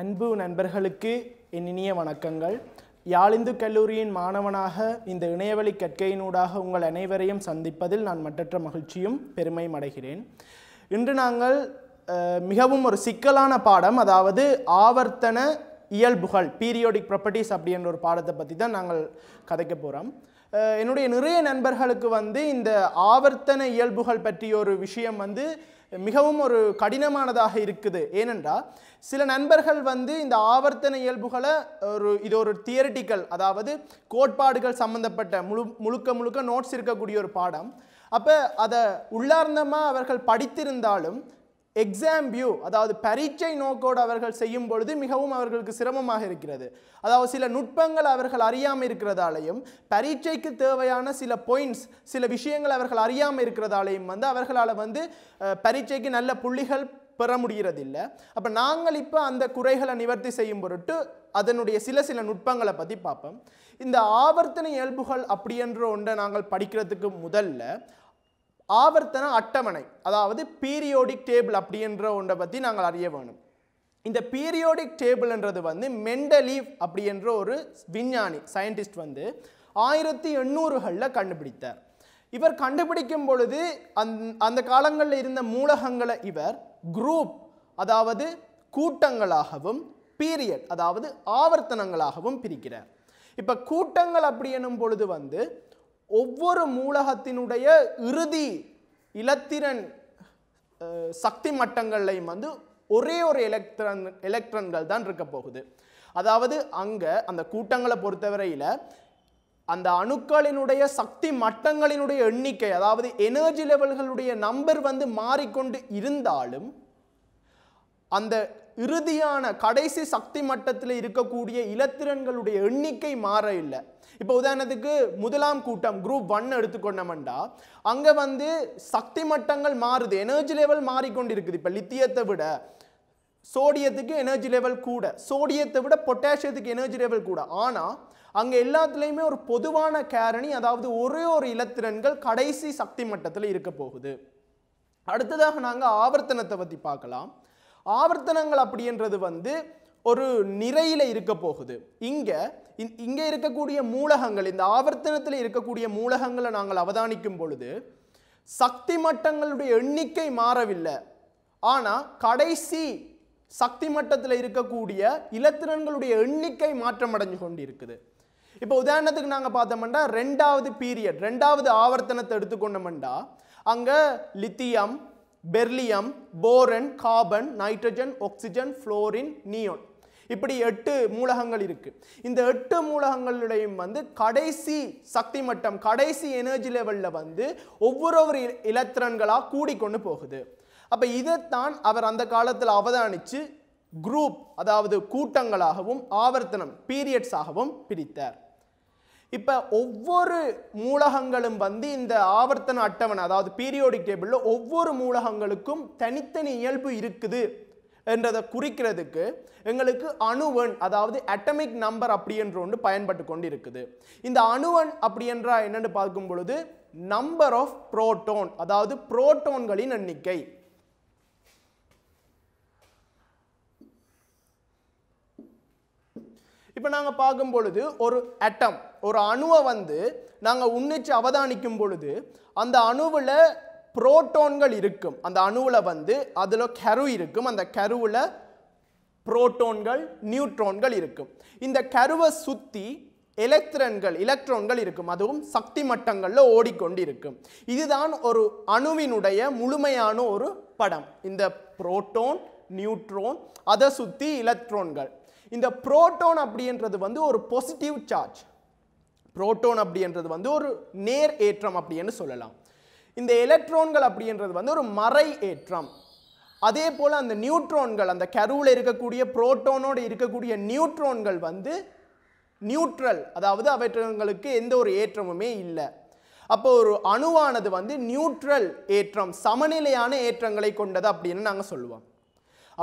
அன்பு நண்பர்களுக்கு என் இனிய வணக்கங்கள் யாழிந்து கல்லூரியின் மாணவனாக இந்த இணையவழி கற்கையினூடாக உங்கள் அனைவரையும் சந்திப்பதில் நான் மற்றற்ற மகிழ்ச்சியும் பெருமையும் அடைகிறேன் இன்று நாங்கள் மிகவும் ஒரு சிக்கலான பாடம் அதாவது ஆவர்த்தன இயல்புகள் பீரியோடிக் ப்ராப்பர்ட்டிஸ் அப்படின்ற ஒரு பாடத்தை பற்றி தான் நாங்கள் கதைக்க போகிறோம் என்னுடைய நிறைய நண்பர்களுக்கு வந்து இந்த ஆவர்த்தன இயல்புகள் பற்றிய ஒரு விஷயம் வந்து மிகவும் ஒரு கடினமானதாக இருக்குது ஏனென்றால் சில நண்பர்கள் வந்து இந்த ஆவர்த்தன இயல்புகளை ஒரு இது ஒரு தியரட்டிக்கல் அதாவது கோட்பாடுகள் சம்மந்தப்பட்ட முழு முழுக்க முழுக்க நோட்ஸ் இருக்கக்கூடிய ஒரு பாடம் அப்போ அதை உள்ளார்ந்தமாக அவர்கள் படித்திருந்தாலும் எக்ஸாம் வியூ அதாவது பரீட்சை நோக்கோடு அவர்கள் செய்யும் பொழுது மிகவும் அவர்களுக்கு சிரமமாக இருக்கிறது அதாவது சில நுட்பங்கள் அவர்கள் அறியாமல் இருக்கிறதாலையும் பரீட்சைக்கு தேவையான சில பாயிண்ட்ஸ் சில விஷயங்கள் அவர்கள் அறியாமல் இருக்கிறதாலையும் வந்து அவர்களால் வந்து பரீட்சைக்கு நல்ல புள்ளிகள் பெற முடிகிறதில்லை அப்போ நாங்கள் இப்போ அந்த குறைகளை நிவர்த்தி செய்யும் பொருட்டு அதனுடைய சில சில நுட்பங்களை பற்றி பார்ப்போம் இந்த ஆவர்த்தன இயல்புகள் அப்படின்ற ஒன்றை நாங்கள் படிக்கிறதுக்கு முதல்ல ஆவர்த்தன அட்டவணை அதாவது பீரியோடிக் டேபிள் அப்படின்ற ஒன்றை பற்றி நாங்கள் அறிய வேணும் இந்த பீரியோடிக் டேபிள்ன்றது வந்து மெண்டலீவ் அப்படின்ற ஒரு விஞ்ஞானி சயின்டிஸ்ட் வந்து ஆயிரத்தி எண்ணூறுகளில் கண்டுபிடித்தார் இவர் கண்டுபிடிக்கும் பொழுது அந் அந்த காலங்களில் இருந்த மூலகங்களை இவர் குரூப் அதாவது கூட்டங்களாகவும் பீரியட் அதாவது ஆவர்த்தனங்களாகவும் பிரிக்கிறார் இப்போ கூட்டங்கள் அப்படி எனும் பொழுது வந்து ஒவ்வொரு மூலகத்தினுடைய இறுதி இலத்திரன் சக்தி மட்டங்கள்லையும் வந்து ஒரே ஒரு எலக்ட்ரன் எலக்ட்ரன்கள் தான் இருக்க போகுது அதாவது அங்கே அந்த கூட்டங்களை பொறுத்தவரையில் அந்த அணுக்களினுடைய சக்தி மட்டங்களினுடைய எண்ணிக்கை அதாவது எனர்ஜி லெவல்களுடைய நம்பர் வந்து மாறிக்கொண்டு இருந்தாலும் அந்த இறுதியான கடைசி சக்தி மட்டத்தில் இருக்கக்கூடிய இலத்திரன்களுடைய எண்ணிக்கை மாற இல்லை இப்போ உதாரணத்துக்கு முதலாம் கூட்டம் குரூப் ஒன் எடுத்துக்கொண்டோம்டா அங்கே வந்து சக்தி மட்டங்கள் மாறுது எனர்ஜி லெவல் மாறிக்கொண்டு இருக்குது இப்போ லித்தியத்தை விட சோடியத்துக்கு எனர்ஜி லெவல் கூட சோடியத்தை விட பொட்டாசியத்துக்கு எனர்ஜி லெவல் கூட ஆனால் அங்கே எல்லாத்துலேயுமே ஒரு பொதுவான கேரணி அதாவது ஒரே ஒரு இலத்திரன்கள் கடைசி சக்தி மட்டத்தில் இருக்க போகுது அடுத்ததாக நாங்கள் ஆவர்த்தனத்தை பற்றி பார்க்கலாம் ஆவர்த்தனங்கள் அப்படின்றது வந்து ஒரு நிறையில் இருக்க போகுது இங்கே இங்கே இருக்கக்கூடிய மூலகங்கள் இந்த ஆவர்த்தனத்தில் இருக்கக்கூடிய மூலகங்களை நாங்கள் அவதானிக்கும் பொழுது சக்தி மட்டங்களுடைய எண்ணிக்கை மாறவில்லை ஆனால் கடைசி சக்தி மட்டத்தில் இருக்கக்கூடிய இலத்திரன்களுடைய எண்ணிக்கை மாற்றம் அடைஞ்சு கொண்டு இருக்குது இப்போ உதாரணத்துக்கு நாங்கள் பார்த்தோம்னா ரெண்டாவது பீரியட் ரெண்டாவது ஆவர்த்தனத்தை எடுத்துக்கொண்டோம்னா அங்கே lithium beryllium boron carbon nitrogen oxygen fluorine neon இப்படி எட்டு மூலகங்கள் இருக்கு இந்த எட்டு மூலகங்களுடையும் வந்து கடைசி சக்தி மட்டம் கடைசி எனர்ஜி லெவலில் வந்து ஒவ்வொரு ஒரு இலத்திரன்களாக கூடிக்கொண்டு போகுது அப்போ இதைத்தான் அவர் அந்த காலத்தில் அவதானித்து குரூப் அதாவது கூட்டங்களாகவும் ஆவர்த்தனம் பீரியட்ஸாகவும் பிரித்தார் இப்போ ஒவ்வொரு மூலகங்களும் வந்து இந்த ஆவர்த்தன அட்டவணை அதாவது பீரியோடிக் டேபிளில் ஒவ்வொரு மூலகங்களுக்கும் தனித்தனி இயல்பு இருக்குது என்றதை குறிக்கிறதுக்கு எங்களுக்கு அணுவன் அதாவது அட்டமிக் நம்பர் அப்படின்ற ஒன்று பயன்பட்டு கொண்டு இருக்குது இந்த அணுவன் என்றா என்னென்னு பார்க்கும் பொழுது நம்பர் ஆஃப் புரோட்டோன் அதாவது புரோட்டோன்களின் எண்ணிக்கை இப்போ நாங்கள் பார்க்கும் பொழுது ஒரு அட்டம் ஒரு அணுவை வந்து நாங்கள் உன்னிச்சு அவதானிக்கும் பொழுது அந்த அணுவில் புரோட்டோன்கள் இருக்கும் அந்த அணுவில் வந்து அதில் கரு இருக்கும் அந்த கருவில் புரோட்டோன்கள் நியூட்ரான்கள் இருக்கும் இந்த கருவை சுற்றி எலக்ட்ரன்கள் எலக்ட்ரான்கள் இருக்கும் அதுவும் சக்தி மட்டங்களில் ஓடிக்கொண்டு இருக்கும் இதுதான் ஒரு அணுவினுடைய முழுமையான ஒரு படம் இந்த புரோட்டோன் நியூட்ரோன் அதை சுற்றி எலக்ட்ரான்கள் இந்த புரோட்டோன் அப்படின்றது வந்து ஒரு பாசிட்டிவ் சார்ஜ் புரோட்டோன் அப்படின்றது வந்து ஒரு நேர் ஏற்றம் அப்படின்னு சொல்லலாம் இந்த எலக்ட்ரான்கள் அப்படின்றது வந்து ஒரு மறை ஏற்றம் அதே போல் அந்த நியூட்ரான்கள் அந்த கருவில் இருக்கக்கூடிய புரோட்டோனோடு இருக்கக்கூடிய நியூட்ரான்கள் வந்து நியூட்ரல் அதாவது அவற்றங்களுக்கு எந்த ஒரு ஏற்றமுமே இல்லை அப்போ ஒரு அணுவானது வந்து நியூட்ரல் ஏற்றம் சமநிலையான ஏற்றங்களை கொண்டது அப்படின்னு நாங்கள் சொல்லுவோம்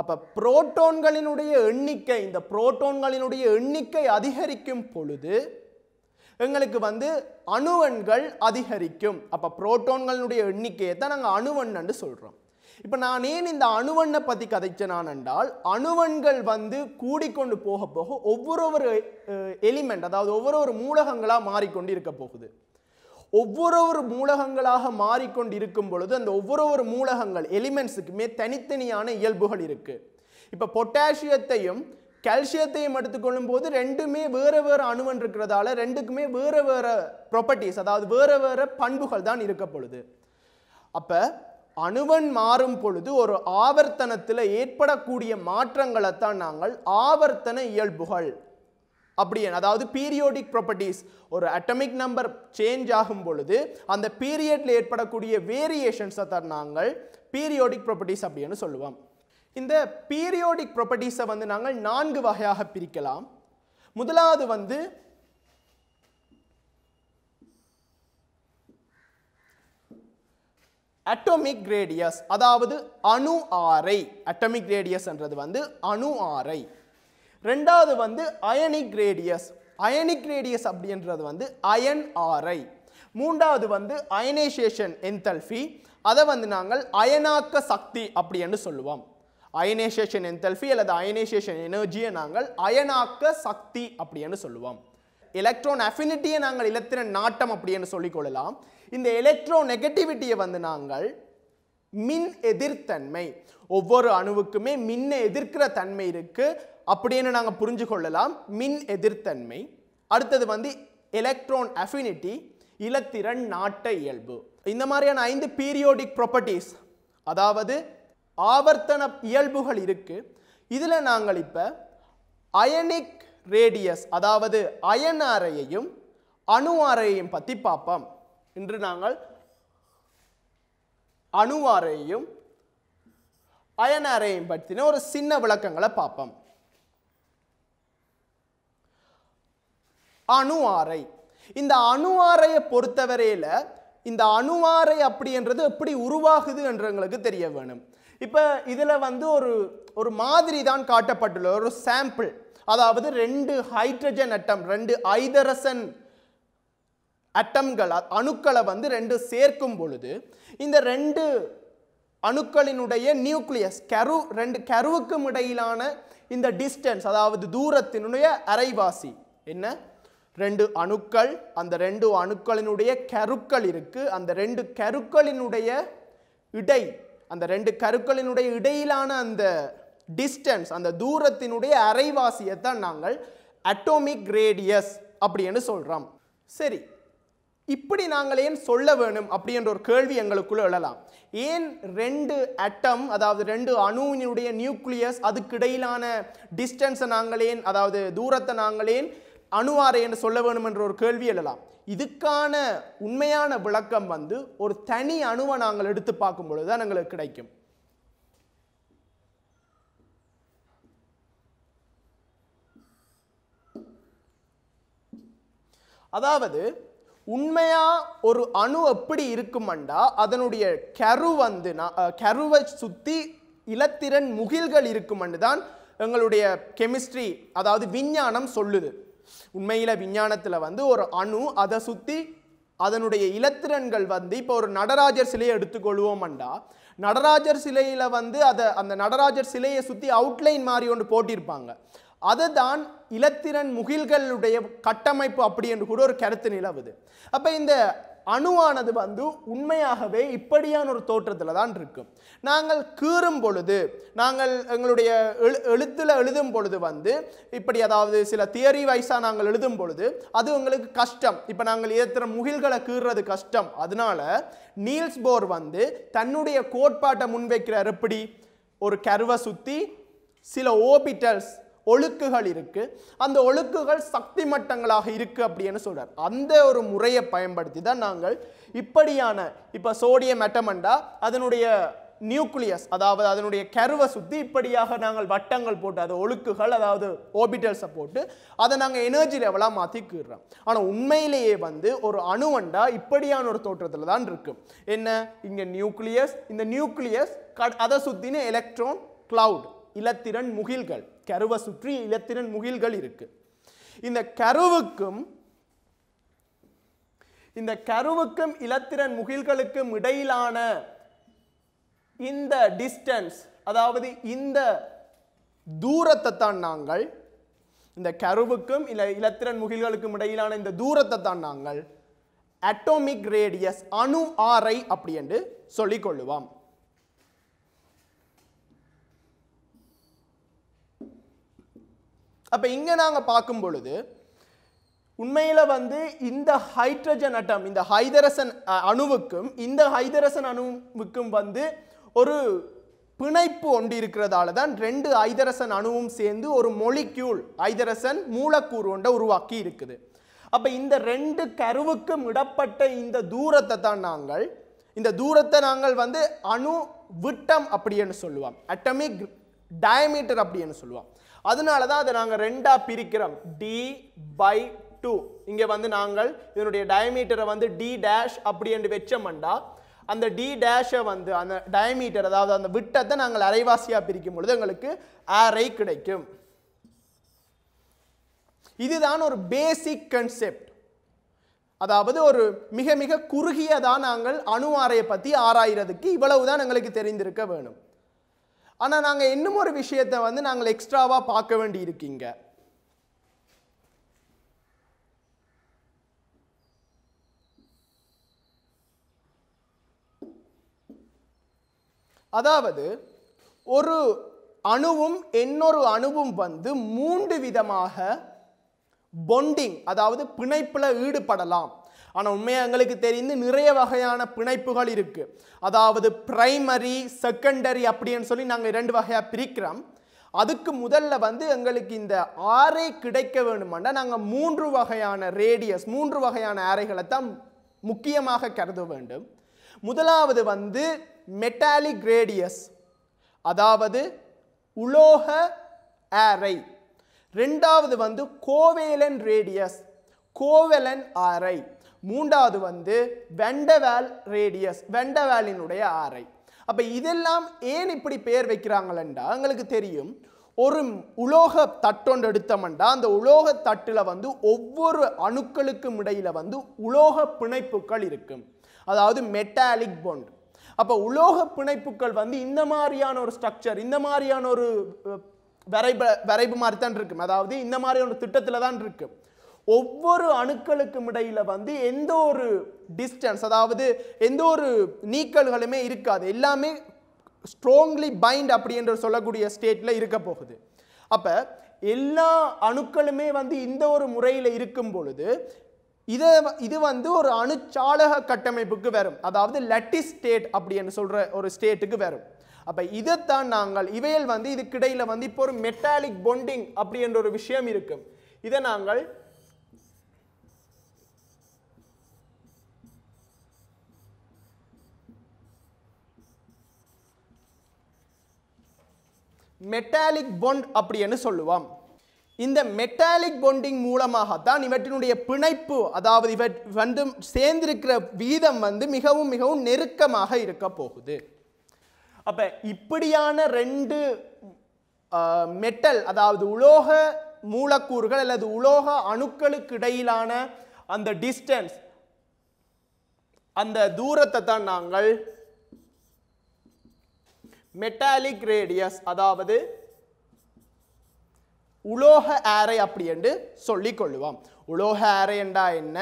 அப்போ புரோட்டோன்களினுடைய எண்ணிக்கை இந்த புரோட்டோன்களினுடைய எண்ணிக்கை அதிகரிக்கும் பொழுது எங்களுக்கு வந்து அணுவன்கள் அதிகரிக்கும் அப்போ புரோட்டோன்களுடைய எண்ணிக்கையை தான் நாங்கள் அணுவன்னு சொல்கிறோம் இப்போ நான் ஏன் இந்த அணுவண்ணை பற்றி கதைச்சனான் என்றால் அணுவன்கள் வந்து கூடிக்கொண்டு போக போக ஒவ்வொரு ஒரு எலிமெண்ட் அதாவது ஒவ்வொரு ஒரு மூலகங்களாக மாறிக்கொண்டு இருக்க போகுது ஒவ்வொரு ஒரு மூலகங்களாக மாறிக்கொண்டு இருக்கும் பொழுது அந்த ஒவ்வொரு ஒரு மூலகங்கள் எலிமெண்ட்ஸுக்குமே தனித்தனியான இயல்புகள் இருக்குது இப்போ பொட்டாசியத்தையும் கால்சியத்தையும் எடுத்துக்கொள்ளும் போது ரெண்டுமே வேறு வேறு அணுவன் இருக்கிறதால ரெண்டுக்குமே வேறு வேறு ப்ராப்பர்ட்டிஸ் அதாவது வேறு வேறு பண்புகள் தான் இருக்க பொழுது அப்போ அணுவன் மாறும் பொழுது ஒரு ஆவர்த்தனத்தில் ஏற்படக்கூடிய மாற்றங்களைத்தான் நாங்கள் ஆவர்த்தன இயல்புகள் அப்படியே அதாவது பீரியோடிக் ப்ராப்பர்ட்டிஸ் ஒரு அட்டமிக் நம்பர் சேஞ்ச் ஆகும் பொழுது அந்த பீரியடில் ஏற்படக்கூடிய வேரியேஷன்ஸை தான் நாங்கள் பீரியோடிக் ப்ராப்பர்ட்டிஸ் அப்படின்னு சொல்லுவோம் இந்த பீரியோடிக் ப்ராப்பர்ட்டிஸை வந்து நாங்கள் நான்கு வகையாக பிரிக்கலாம் முதலாவது வந்து அட்டோமிக் ரேடியஸ் அதாவது அணு ஆரை அட்டோமிக் ரேடியஸ்ன்றது வந்து அணு ஆரை ரெண்டாவது வந்து அயனிக் ரேடியஸ் அயனிக் ரேடியஸ் அப்படின்றது வந்து அயன் ஆரை மூன்றாவது வந்து அயனைசேஷன் என்தல்ஃபி அதை வந்து நாங்கள் அயனாக்க சக்தி அப்படி என்று சொல்லுவோம் அயனைசேஷன் என்தல்ஃபி அல்லது அயனைசேஷன் எனர்ஜியை நாங்கள் அயனாக்க சக்தி அப்படின்னு சொல்லுவோம் எலக்ட்ரான் அஃபினிட்டியை நாங்கள் இலத்தின நாட்டம் அப்படின்னு சொல்லிக்கொள்ளலாம் இந்த எலக்ட்ரோ நெகட்டிவிட்டியை வந்து நாங்கள் மின் எதிர்த்தன்மை ஒவ்வொரு அணுவுக்குமே மின்னை எதிர்க்கிற தன்மை இருக்குது அப்படின்னு நாங்கள் புரிஞ்சு கொள்ளலாம் மின் எதிர்த்தன்மை அடுத்தது வந்து எலக்ட்ரான் அஃபினிட்டி இலத்திரன் நாட்ட இயல்பு இந்த மாதிரியான ஐந்து பீரியோடிக் ப்ராப்பர்ட்டிஸ் அதாவது ஆவர்த்தன இயல்புகள் இருக்குது இதில் நாங்கள் இப்போ அயனிக் ரேடியஸ் அதாவது அயன் அறையையும் அணு அறையையும் பற்றி பார்ப்போம் இன்று நாங்கள் அணு அறையையும் அயன் அறையையும் பற்றின ஒரு சின்ன விளக்கங்களை பார்ப்போம் அணு ஆறை இந்த அணு ஆறையை பொறுத்தவரையில் இந்த அணுவாறை அப்படின்றது எப்படி உருவாகுது என்றவங்களுக்கு தெரிய வேணும் இப்போ இதில் வந்து ஒரு ஒரு மாதிரி தான் காட்டப்பட்டுள்ள ஒரு சாம்பிள் அதாவது ரெண்டு ஹைட்ரஜன் அட்டம் ரெண்டு ஐதரசன் அட்டம்கள் அணுக்களை வந்து ரெண்டு சேர்க்கும் பொழுது இந்த ரெண்டு அணுக்களினுடைய நியூக்ளியஸ் கரு ரெண்டு கருவுக்கும் இடையிலான இந்த டிஸ்டன்ஸ் அதாவது தூரத்தினுடைய அரைவாசி என்ன ரெண்டு அணுக்கள் அந்த ரெண்டு அணுக்களினுடைய கருக்கள் இருக்குது அந்த ரெண்டு கருக்களினுடைய இடை அந்த ரெண்டு கருக்களினுடைய இடையிலான அந்த டிஸ்டன்ஸ் அந்த தூரத்தினுடைய அரைவாசியை தான் நாங்கள் அட்டோமிக் ரேடியஸ் அப்படின்னு சொல்கிறோம் சரி இப்படி நாங்கள் ஏன் சொல்ல வேணும் அப்படின்ற ஒரு கேள்வி எங்களுக்குள்ளே எழலாம் ஏன் ரெண்டு அட்டம் அதாவது ரெண்டு அணுவினுடைய நியூக்ளியஸ் அதுக்கிடையிலான டிஸ்டன்ஸை நாங்களேன் அதாவது தூரத்தை நாங்களேன் அணுவாரை என்று சொல்ல வேணும் என்ற ஒரு கேள்வி எழலாம் இதுக்கான உண்மையான விளக்கம் வந்து ஒரு தனி அணுவை நாங்கள் எடுத்து பார்க்கும் பொழுது தான் எங்களுக்கு கிடைக்கும் அதாவது உண்மையா ஒரு அணு எப்படி இருக்குமண்டா அதனுடைய கரு வந்து கருவை சுத்தி இலத்திரன் முகில்கள் இருக்குமென்று தான் எங்களுடைய கெமிஸ்ட்ரி அதாவது விஞ்ஞானம் சொல்லுது உண்மையில் விஞ்ஞானத்தில் வந்து ஒரு அணு அதை சுற்றி அதனுடைய இலத்திரன்கள் வந்து இப்போ ஒரு நடராஜர் சிலையை எடுத்துக்கொள்வோம்ண்டா நடராஜர் சிலையில் வந்து அதை அந்த நடராஜர் சிலையை சுற்றி அவுட்லைன் மாதிரி ஒன்று போட்டிருப்பாங்க அதை தான் இலத்திரன் முகில்களுடைய கட்டமைப்பு அப்படி என்று கூட ஒரு கருத்து நிலவுது அப்போ இந்த அணுவானது வந்து உண்மையாகவே இப்படியான ஒரு தோற்றத்தில் தான் இருக்கும் நாங்கள் கீறும் பொழுது நாங்கள் எங்களுடைய எழு எழுத்தில் எழுதும் பொழுது வந்து இப்படி அதாவது சில தியரி வைஸாக நாங்கள் எழுதும் பொழுது அது உங்களுக்கு கஷ்டம் இப்போ நாங்கள் ஏற்றுற முகில்களை கீறுறது கஷ்டம் அதனால நீல்ஸ் போர் வந்து தன்னுடைய கோட்பாட்டை முன்வைக்கிறார் எப்படி ஒரு கர்வை சுற்றி சில ஓபிட்டல்ஸ் ஒழுக்குகள் இருக்குது அந்த ஒழுக்குகள் சக்தி மட்டங்களாக இருக்குது அப்படின்னு சொல்கிறார் அந்த ஒரு முறையை பயன்படுத்தி தான் நாங்கள் இப்படியான இப்போ சோடியம் அட்டமண்டா அதனுடைய நியூக்ளியஸ் அதாவது அதனுடைய கருவை சுற்றி இப்படியாக நாங்கள் வட்டங்கள் போட்டு அது ஒழுக்குகள் அதாவது ஓபிட்டல்ஸை போட்டு அதை நாங்கள் எனர்ஜி லெவலாக மாற்றிக்கிடுறோம் ஆனால் உண்மையிலேயே வந்து ஒரு அணுவண்டா இப்படியான ஒரு தோற்றத்தில் தான் இருக்கும் என்ன இங்கே நியூக்ளியஸ் இந்த நியூக்ளியஸ் கட் அதை சுற்றின எலக்ட்ரான் கிளவுட் இலத்திரன் முகில்கள் கருவை சுற்றி இலத்திரன் முகில்கள் இருக்கு இந்த கருவுக்கும் இந்த கருவுக்கும் இலத்திரன் முகில்களுக்கும் இடையிலான இந்த டிஸ்டன்ஸ் அதாவது இந்த தூரத்தை தான் நாங்கள் இந்த கருவுக்கும் இல்லை இலத்திரன் முகில்களுக்கும் இடையிலான இந்த தூரத்தை தான் நாங்கள் அட்டோமிக் ரேடியஸ் அணு ஆரை அப்படி என்று சொல்லிக்கொள்ளுவோம் அப்போ இங்கே நாங்கள் பார்க்கும் பொழுது உண்மையில் வந்து இந்த ஹைட்ரஜன் அட்டம் இந்த ஹைதரசன் அணுவுக்கும் இந்த ஹைதரசன் அணுவுக்கும் வந்து ஒரு பிணைப்பு ஒன்று இருக்கிறதால தான் ரெண்டு ஐதரசன் அணுவும் சேர்ந்து ஒரு மொலிக்யூல் ஐதரசன் மூலக்கூறு ஒன்றை உருவாக்கி இருக்குது அப்போ இந்த ரெண்டு கருவுக்கும் இடப்பட்ட இந்த தூரத்தை தான் நாங்கள் இந்த தூரத்தை நாங்கள் வந்து அணு விட்டம் அப்படின்னு சொல்லுவோம் அட்டமிக் டயமீட்டர் அப்படின்னு சொல்லுவோம் அதனால தான் அதை நாங்கள் ரெண்டாக பிரிக்கிறோம் டி பை டூ இங்கே வந்து நாங்கள் இதனுடைய டயமீட்டரை வந்து டி டேஷ் அப்படி என்று வெச்சமண்டா அந்த டி டேஷை வந்து அந்த டயமீட்டர் அதாவது அந்த விட்டத்தை நாங்கள் அரைவாசியாக பிரிக்கும் பொழுது எங்களுக்கு அரை கிடைக்கும் இதுதான் ஒரு பேசிக் கன்செப்ட் அதாவது ஒரு மிக மிக குறுகியதான் நாங்கள் அணு பற்றி ஆராயிறதுக்கு இவ்வளவுதான் எங்களுக்கு தெரிந்திருக்க வேணும் ஆனால் நாங்கள் இன்னும் ஒரு விஷயத்தை வந்து நாங்கள் எக்ஸ்ட்ராவாக பார்க்க வேண்டி இருக்கீங்க அதாவது ஒரு அணுவும் இன்னொரு அணுவும் வந்து மூன்று விதமாக பொண்டிங் அதாவது பிணைப்பில் ஈடுபடலாம் ஆனால் உண்மையாக எங்களுக்கு தெரிந்து நிறைய வகையான பிணைப்புகள் இருக்குது அதாவது பிரைமரி செகண்டரி அப்படின்னு சொல்லி நாங்கள் இரண்டு வகையாக பிரிக்கிறோம் அதுக்கு முதல்ல வந்து எங்களுக்கு இந்த ஆரை கிடைக்க வேணுமாண்டா நாங்கள் மூன்று வகையான ரேடியஸ் மூன்று வகையான ஆரைகளை தான் முக்கியமாக கருத வேண்டும் முதலாவது வந்து மெட்டாலிக் ரேடியஸ் அதாவது உலோக ஆரை ரெண்டாவது வந்து கோவேலன் ரேடியஸ் கோவலன் ஆரை மூன்றாவது வந்து வெண்டவேல் ரேடியஸ் வெண்டவேலினுடைய ஆரை அப்போ இதெல்லாம் ஏன் இப்படி பெயர் வைக்கிறாங்களா எங்களுக்கு தெரியும் ஒரு உலோக தட்டொன்று எடுத்தோம்டா அந்த உலோக தட்டில் வந்து ஒவ்வொரு அணுக்களுக்கும் இடையில் வந்து உலோக பிணைப்புகள் இருக்கும் அதாவது மெட்டாலிக் பொண்ட் அப்போ உலோக பிணைப்புகள் வந்து இந்த மாதிரியான ஒரு ஸ்ட்ரக்சர் இந்த மாதிரியான ஒரு வரைப வரைபு மாதிரி தான் இருக்கும் அதாவது இந்த மாதிரியான ஒரு திட்டத்தில் தான் இருக்குது ஒவ்வொரு அணுக்களுக்கும் இடையில் வந்து எந்த ஒரு டிஸ்டன்ஸ் அதாவது எந்த ஒரு நீக்கல்களுமே இருக்காது எல்லாமே ஸ்ட்ராங்லி பைண்ட் அப்படி என்று சொல்லக்கூடிய ஸ்டேட்டில் இருக்க போகுது அப்போ எல்லா அணுக்களுமே வந்து இந்த ஒரு முறையில் இருக்கும் பொழுது இதை இது வந்து ஒரு அணுச்சாலக கட்டமைப்புக்கு வரும் அதாவது லட்டி ஸ்டேட் அப்படின்னு சொல்கிற ஒரு ஸ்டேட்டுக்கு வரும் அப்போ இதைத்தான் நாங்கள் இவையில் வந்து இதுக்கிடையில் வந்து இப்போ ஒரு மெட்டாலிக் பொண்டிங் அப்படி என்ற ஒரு விஷயம் இருக்கும் இதை நாங்கள் மெட்டாலிக் பொண்ட் அப்படின்னு சொல்லுவோம் இந்த மெட்டாலிக் பொண்டிங் மூலமாக தான் இவற்றினுடைய பிணைப்பு அதாவது இவ வந்து சேர்ந்திருக்கிற வீதம் வந்து மிகவும் மிகவும் நெருக்கமாக இருக்க போகுது அப்போ இப்படியான ரெண்டு மெட்டல் அதாவது உலோக மூலக்கூறுகள் அல்லது உலோக அணுக்களுக்கு இடையிலான அந்த டிஸ்டன்ஸ் அந்த தூரத்தை தான் நாங்கள் மெட்டாலிக் ரேடியஸ் அதாவது உலோக ஆரை அப்படி என்று சொல்லிக் கொள்ளுவோம் உலோக ஆரை என்றா என்ன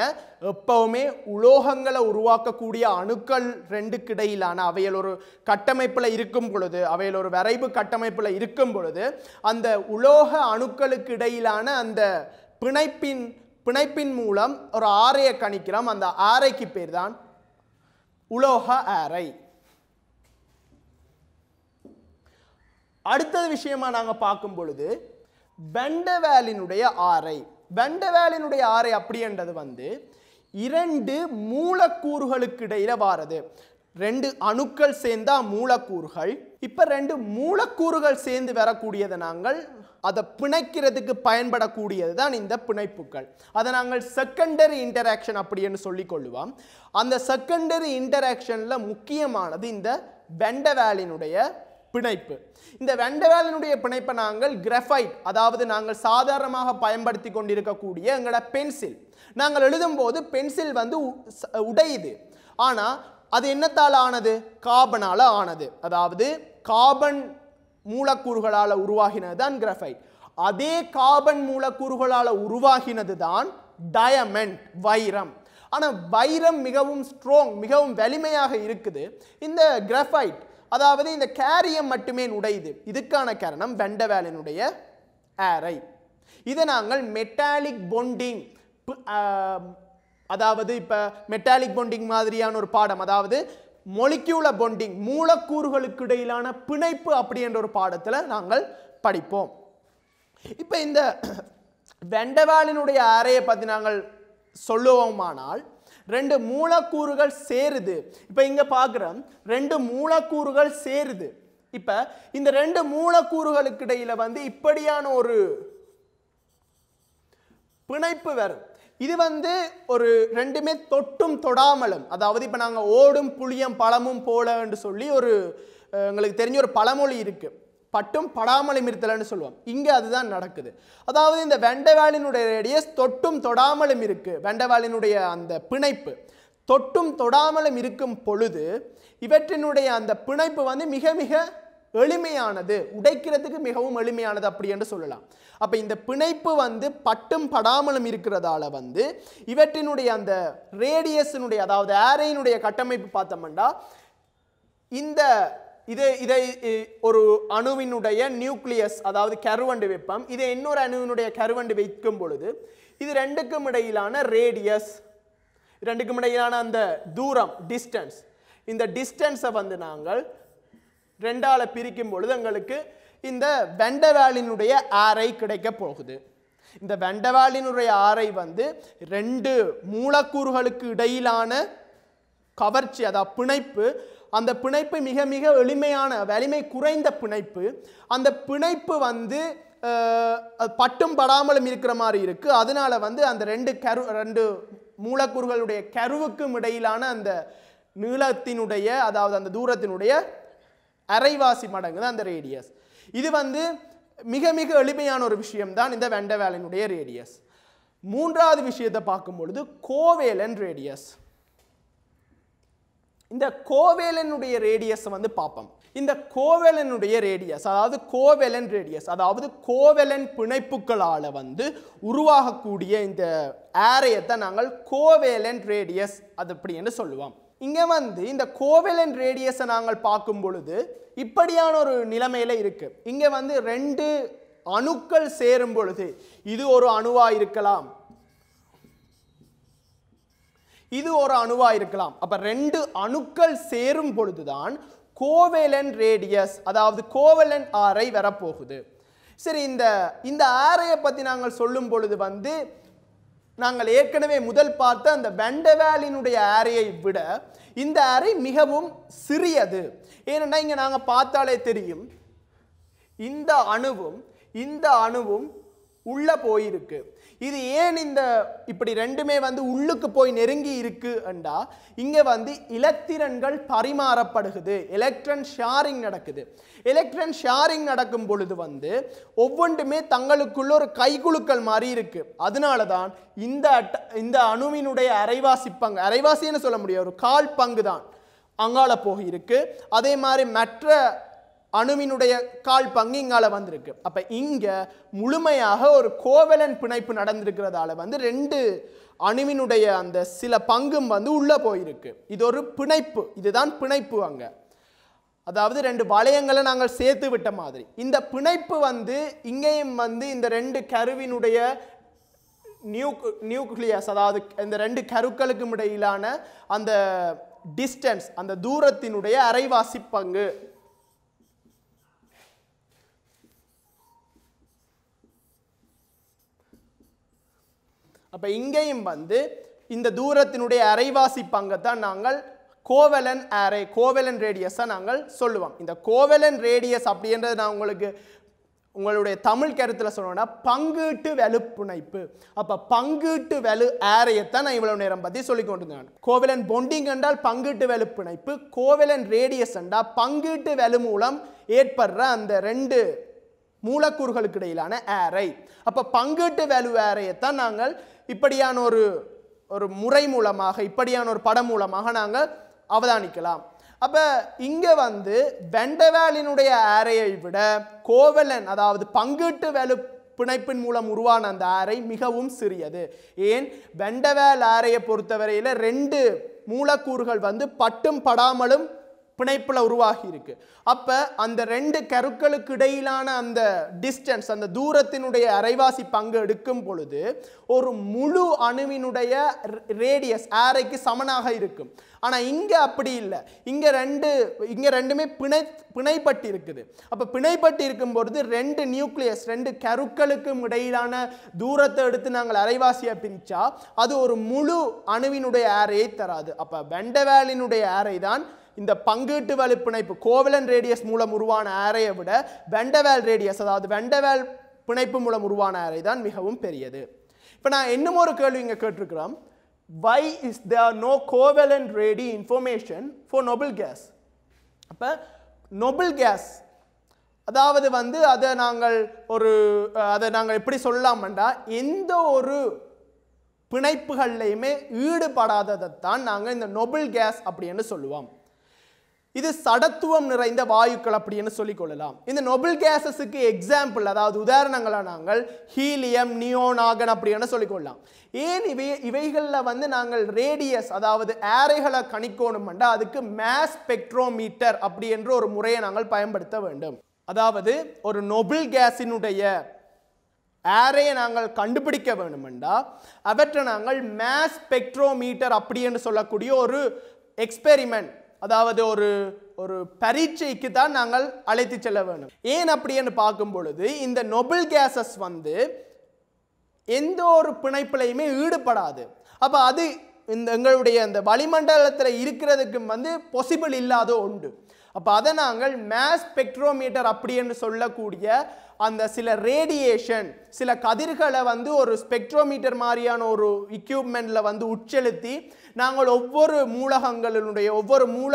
எப்பவுமே உலோகங்களை உருவாக்கக்கூடிய அணுக்கள் ரெண்டுக்கு இடையிலான அவையில் ஒரு கட்டமைப்பில் இருக்கும் பொழுது அவையில் ஒரு வரைவு கட்டமைப்பில் இருக்கும் பொழுது அந்த உலோக அணுக்களுக்கு இடையிலான அந்த பிணைப்பின் பிணைப்பின் மூலம் ஒரு ஆரையை கணிக்கிறோம் அந்த ஆரைக்கு பேர் தான் உலோக ஆரை அடுத்தது விஷயமா நாங்கள் பார்க்கும் பொழுது வெண்டவேலினுடைய ஆரை வெண்டவேலினுடைய ஆரை அப்படின்றது வந்து இரண்டு மூலக்கூறுகளுக்கு இடையில வாரது ரெண்டு அணுக்கள் சேர்ந்தா மூலக்கூறுகள் இப்போ ரெண்டு மூலக்கூறுகள் சேர்ந்து வரக்கூடியதை நாங்கள் அதை பிணைக்கிறதுக்கு பயன்படக்கூடியது தான் இந்த பிணைப்புகள் அதை நாங்கள் செகண்டரி இன்டராக்ஷன் அப்படின்னு சொல்லி கொள்ளுவோம் அந்த செகண்டரி இன்டராக்ஷனில் முக்கியமானது இந்த வெண்டவேலினுடைய பிணைப்பு இந்த வெண்டவேலனுடைய பிணைப்பை நாங்கள் கிரஃபைட் அதாவது நாங்கள் சாதாரணமாக பயன்படுத்தி கொண்டிருக்கக்கூடிய எங்களோட பென்சில் நாங்கள் எழுதும்போது பென்சில் வந்து உடையுது ஆனால் அது என்னத்தால் ஆனது காபனால் ஆனது அதாவது கார்பன் மூலக்கூறுகளால் உருவாகினது தான் கிரஃபைட் அதே கார்பன் மூலக்கூறுகளால் உருவாகினது தான் டயமண்ட் வைரம் ஆனால் வைரம் மிகவும் ஸ்ட்ராங் மிகவும் வலிமையாக இருக்குது இந்த கிரஃபைட் அதாவது இந்த கேரியம் மட்டுமே உடையுது இதுக்கான காரணம் வெண்டவேலனுடைய ஏரை இதை நாங்கள் மெட்டாலிக் பொண்டிங் அதாவது இப்போ மெட்டாலிக் பொண்டிங் மாதிரியான ஒரு பாடம் அதாவது மொலிக்கியூல பொண்டிங் மூலக்கூறுகளுக்கு இடையிலான பிணைப்பு அப்படின்ற ஒரு பாடத்தில் நாங்கள் படிப்போம் இப்போ இந்த வெண்டவாளினுடைய அறையை பற்றி நாங்கள் சொல்லுவோமானால் ரெண்டு மூலக்கூறுகள் சேருது இப்போ இங்கே பார்க்குறோம் ரெண்டு மூலக்கூறுகள் சேருது இப்போ இந்த ரெண்டு மூலக்கூறுகளுக்கு இடையில் வந்து இப்படியான ஒரு பிணைப்பு வரும் இது வந்து ஒரு ரெண்டுமே தொட்டும் தொடாமலும் அதாவது இப்போ நாங்கள் ஓடும் புளியம் பழமும் போல என்று சொல்லி ஒரு எங்களுக்கு தெரிஞ்ச ஒரு பழமொழி இருக்குது பட்டும் படாமலும் இருத்தலன்னு சொல்லுவோம் இங்கே அதுதான் நடக்குது அதாவது இந்த வெண்டவாளினுடைய ரேடியஸ் தொட்டும் தொடாமலும் இருக்குது வெண்டவாளினுடைய அந்த பிணைப்பு தொட்டும் தொடாமலும் இருக்கும் பொழுது இவற்றினுடைய அந்த பிணைப்பு வந்து மிக மிக எளிமையானது உடைக்கிறதுக்கு மிகவும் எளிமையானது அப்படி என்று சொல்லலாம் அப்போ இந்த பிணைப்பு வந்து பட்டும் படாமலும் இருக்கிறதால வந்து இவற்றினுடைய அந்த ரேடியஸினுடைய அதாவது ஆரையினுடைய கட்டமைப்பு பார்த்தோம்னா இந்த இது இதை ஒரு அணுவினுடைய நியூக்ளியஸ் அதாவது கருவண்டு வெப்பம் இதை இன்னொரு அணுவினுடைய கருவண்டு வைக்கும் பொழுது இது ரெண்டுக்கும் இடையிலான ரேடியஸ் ரெண்டுக்கும் இடையிலான அந்த தூரம் டிஸ்டன்ஸ் இந்த டிஸ்டன்ஸை வந்து நாங்கள் ரெண்டால் பிரிக்கும் பொழுது எங்களுக்கு இந்த வெண்டவாளினுடைய ஆரை கிடைக்க போகுது இந்த வெண்டவாளினுடைய ஆரை வந்து ரெண்டு மூலக்கூறுகளுக்கு இடையிலான கவர்ச்சி அதாவது பிணைப்பு அந்த பிணைப்பு மிக மிக எளிமையான வலிமை குறைந்த பிணைப்பு அந்த பிணைப்பு வந்து பட்டும் படாமலும் இருக்கிற மாதிரி இருக்குது அதனால் வந்து அந்த ரெண்டு கரு ரெண்டு மூலக்கூறுகளுடைய கருவுக்கும் இடையிலான அந்த நீளத்தினுடைய அதாவது அந்த தூரத்தினுடைய அரைவாசி மடங்கு தான் அந்த ரேடியஸ் இது வந்து மிக மிக எளிமையான ஒரு விஷயம்தான் இந்த வெண்டவேலனுடைய ரேடியஸ் மூன்றாவது விஷயத்தை பார்க்கும் பொழுது கோவேலன் ரேடியஸ் இந்த கோவேலனுடைய ரேடியஸை வந்து பார்ப்போம் இந்த கோவேலனுடைய ரேடியஸ் அதாவது கோவேலன் ரேடியஸ் அதாவது கோவேலன் பிணைப்புகளால் வந்து உருவாகக்கூடிய இந்த ஆரையத்தை நாங்கள் கோவேலன் ரேடியஸ் அது அப்படின்னு சொல்லுவோம் இங்கே வந்து இந்த கோவேலன் ரேடியஸை நாங்கள் பார்க்கும் பொழுது இப்படியான ஒரு நிலைமையில் இருக்குது இங்கே வந்து ரெண்டு அணுக்கள் சேரும் பொழுது இது ஒரு அணுவாக இருக்கலாம் இது ஒரு அணுவா இருக்கலாம் அப்ப ரெண்டு அணுக்கள் சேரும் பொழுதுதான் கோவேலன் ரேடியஸ் அதாவது கோவலன் ஆரை வரப்போகுது சரி இந்த இந்த ஆரையை பற்றி நாங்கள் சொல்லும் பொழுது வந்து நாங்கள் ஏற்கனவே முதல் பார்த்த அந்த வெண்டவேலினுடைய ஆரையை விட இந்த அறை மிகவும் சிறியது ஏனென்னா இங்கே நாங்கள் பார்த்தாலே தெரியும் இந்த அணுவும் இந்த அணுவும் உள்ளே போயிருக்கு இது ஏன் இந்த இப்படி ரெண்டுமே வந்து உள்ளுக்கு போய் நெருங்கி இருக்கு என்றா இங்கே வந்து இலத்திரன்கள் பரிமாறப்படுகுது எலக்ட்ரன் ஷேரிங் நடக்குது எலக்ட்ரன் ஷேரிங் நடக்கும் பொழுது வந்து ஒவ்வொன்றுமே தங்களுக்குள்ள ஒரு கைகுழுக்கள் மாதிரி இருக்கு அதனால தான் இந்த இந்த அணுவினுடைய அரைவாசி பங்கு அரைவாசின்னு சொல்ல முடியாது ஒரு கால் பங்கு தான் அங்கால போகிருக்கு அதே மாதிரி மற்ற அணுவினுடைய கால் பங்கு இங்கால வந்திருக்கு அப்போ இங்கே முழுமையாக ஒரு கோவலன் பிணைப்பு நடந்திருக்கிறதால வந்து ரெண்டு அணுவினுடைய அந்த சில பங்கும் வந்து உள்ளே போயிருக்கு இது ஒரு பிணைப்பு இதுதான் பிணைப்பு அங்கே அதாவது ரெண்டு வளையங்களை நாங்கள் சேர்த்து விட்ட மாதிரி இந்த பிணைப்பு வந்து இங்கேயும் வந்து இந்த ரெண்டு கருவினுடைய நியூ நியூக்ளியஸ் அதாவது இந்த ரெண்டு கருக்களுக்கும் இடையிலான அந்த டிஸ்டன்ஸ் அந்த தூரத்தினுடைய அரைவாசி பங்கு அப்போ இங்கேயும் வந்து இந்த தூரத்தினுடைய அரைவாசி தான் நாங்கள் கோவலன் அரே கோவலன் ரேடியஸாக நாங்கள் சொல்லுவோம் இந்த கோவலன் ரேடியஸ் அப்படின்றது நான் உங்களுக்கு உங்களுடைய தமிழ் கருத்தில் சொல்லணுன்னா பங்கீட்டு புனைப்பு அப்போ பங்கீட்டு வெளு தான் நான் இவ்வளோ நேரம் பற்றி சொல்லி கொண்டிருந்தேன் கோவிலன் பொண்டிங் என்றால் பங்கீட்டு வெளுப்புணைப்பு கோவிலன் ரேடியஸ் என்றால் பங்கீட்டு வலு மூலம் ஏற்படுற அந்த ரெண்டு மூலக்கூறுகளுக்கு இடையிலான ஏரை அப்போ பங்கீட்டு வெளு தான் நாங்கள் இப்படியான ஒரு ஒரு முறை மூலமாக இப்படியான ஒரு படம் மூலமாக நாங்கள் அவதானிக்கலாம் அப்போ இங்கே வந்து வெண்டவேலினுடைய ஆரையை விட கோவலன் அதாவது பங்கீட்டு வேலு பிணைப்பின் மூலம் உருவான அந்த ஆரை மிகவும் சிறியது ஏன் வெண்டவேல் ஆரையை பொறுத்தவரையில் ரெண்டு மூலக்கூறுகள் வந்து பட்டும் படாமலும் பிணைப்பில் உருவாகி இருக்கு அப்போ அந்த ரெண்டு கருக்களுக்கு இடையிலான அந்த டிஸ்டன்ஸ் அந்த தூரத்தினுடைய அரைவாசி பங்கு எடுக்கும் பொழுது ஒரு முழு அணுவினுடைய ரேடியஸ் ஆரைக்கு சமனாக இருக்கும் ஆனால் இங்கே அப்படி இல்லை இங்கே ரெண்டு இங்கே ரெண்டுமே பிணை பிணைப்பட்டு இருக்குது அப்போ பிணைப்பட்டு இருக்கும் பொழுது ரெண்டு நியூக்ளியஸ் ரெண்டு கருக்களுக்கும் இடையிலான தூரத்தை எடுத்து நாங்கள் அரைவாசியாக பிரித்தா அது ஒரு முழு அணுவினுடைய ஆரையை தராது அப்போ வெண்டவேலினுடைய ஆரை தான் இந்த பங்கீட்டு வலுப்பிணைப்பு கோவலன் ரேடியஸ் மூலம் உருவான ஆரையை விட வெண்டவேல் ரேடியஸ் அதாவது வெண்டவேல் பிணைப்பு மூலம் உருவான ஆரை தான் மிகவும் பெரியது இப்போ நான் இன்னும் ஒரு கேள்வி இங்கே கேட்டிருக்கிறோம் why is there no covalent radii information for noble gas அப்போ நொபிள் கேஸ் அதாவது வந்து அதை நாங்கள் ஒரு அதை நாங்கள் எப்படி சொல்லலாம்டா எந்த ஒரு பிணைப்புகள்லையுமே ஈடுபடாததைத்தான் நாங்கள் இந்த நொபிள் கேஸ் அப்படின்னு சொல்லுவோம் இது சடத்துவம் நிறைந்த வாயுக்கள் அப்படின்னு சொல்லிக் கொள்ளலாம் இந்த நொபல் கேசஸுக்கு எக்ஸாம்பிள் அதாவது உதாரணங்களை நாங்கள் ஹீலியம் நியோனாகன் அப்படின்னு சொல்லிக்கொள்ளலாம் ஏன் இவை இவைகளில் வந்து நாங்கள் ரேடியஸ் அதாவது ஏரைகளை கணிக்கணும்னா அதுக்கு மேஸ் ஸ்பெக்ட்ரோமீட்டர் அப்படி என்ற ஒரு முறையை நாங்கள் பயன்படுத்த வேண்டும் அதாவது ஒரு நொபிள் கேஸினுடைய ஏரையை நாங்கள் கண்டுபிடிக்க வேணுமெண்டா அவற்றை நாங்கள் மேஸ் ஸ்பெக்ட்ரோமீட்டர் அப்படின்னு சொல்லக்கூடிய ஒரு எக்ஸ்பெரிமெண்ட் அதாவது ஒரு ஒரு பரீட்சைக்கு தான் நாங்கள் அழைத்து செல்ல வேணும் ஏன் அப்படின்னு பார்க்கும் பொழுது இந்த நொபல் கேசஸ் வந்து எந்த ஒரு பிணைப்புலையுமே ஈடுபடாது அப்போ அது இந்த எங்களுடைய அந்த வளிமண்டலத்தில் இருக்கிறதுக்கும் வந்து பொசிபிள் இல்லாத உண்டு அப்போ அதை நாங்கள் மேஸ் ஸ்பெக்ட்ரோமீட்டர் அப்படின்னு சொல்லக்கூடிய அந்த சில ரேடியேஷன் சில கதிர்களை வந்து ஒரு ஸ்பெக்ட்ரோமீட்டர் மாதிரியான ஒரு எக்யூப்மெண்ட்டில் வந்து உட்செலுத்தி நாங்கள் ஒவ்வொரு மூலகங்களினுடைய ஒவ்வொரு மூல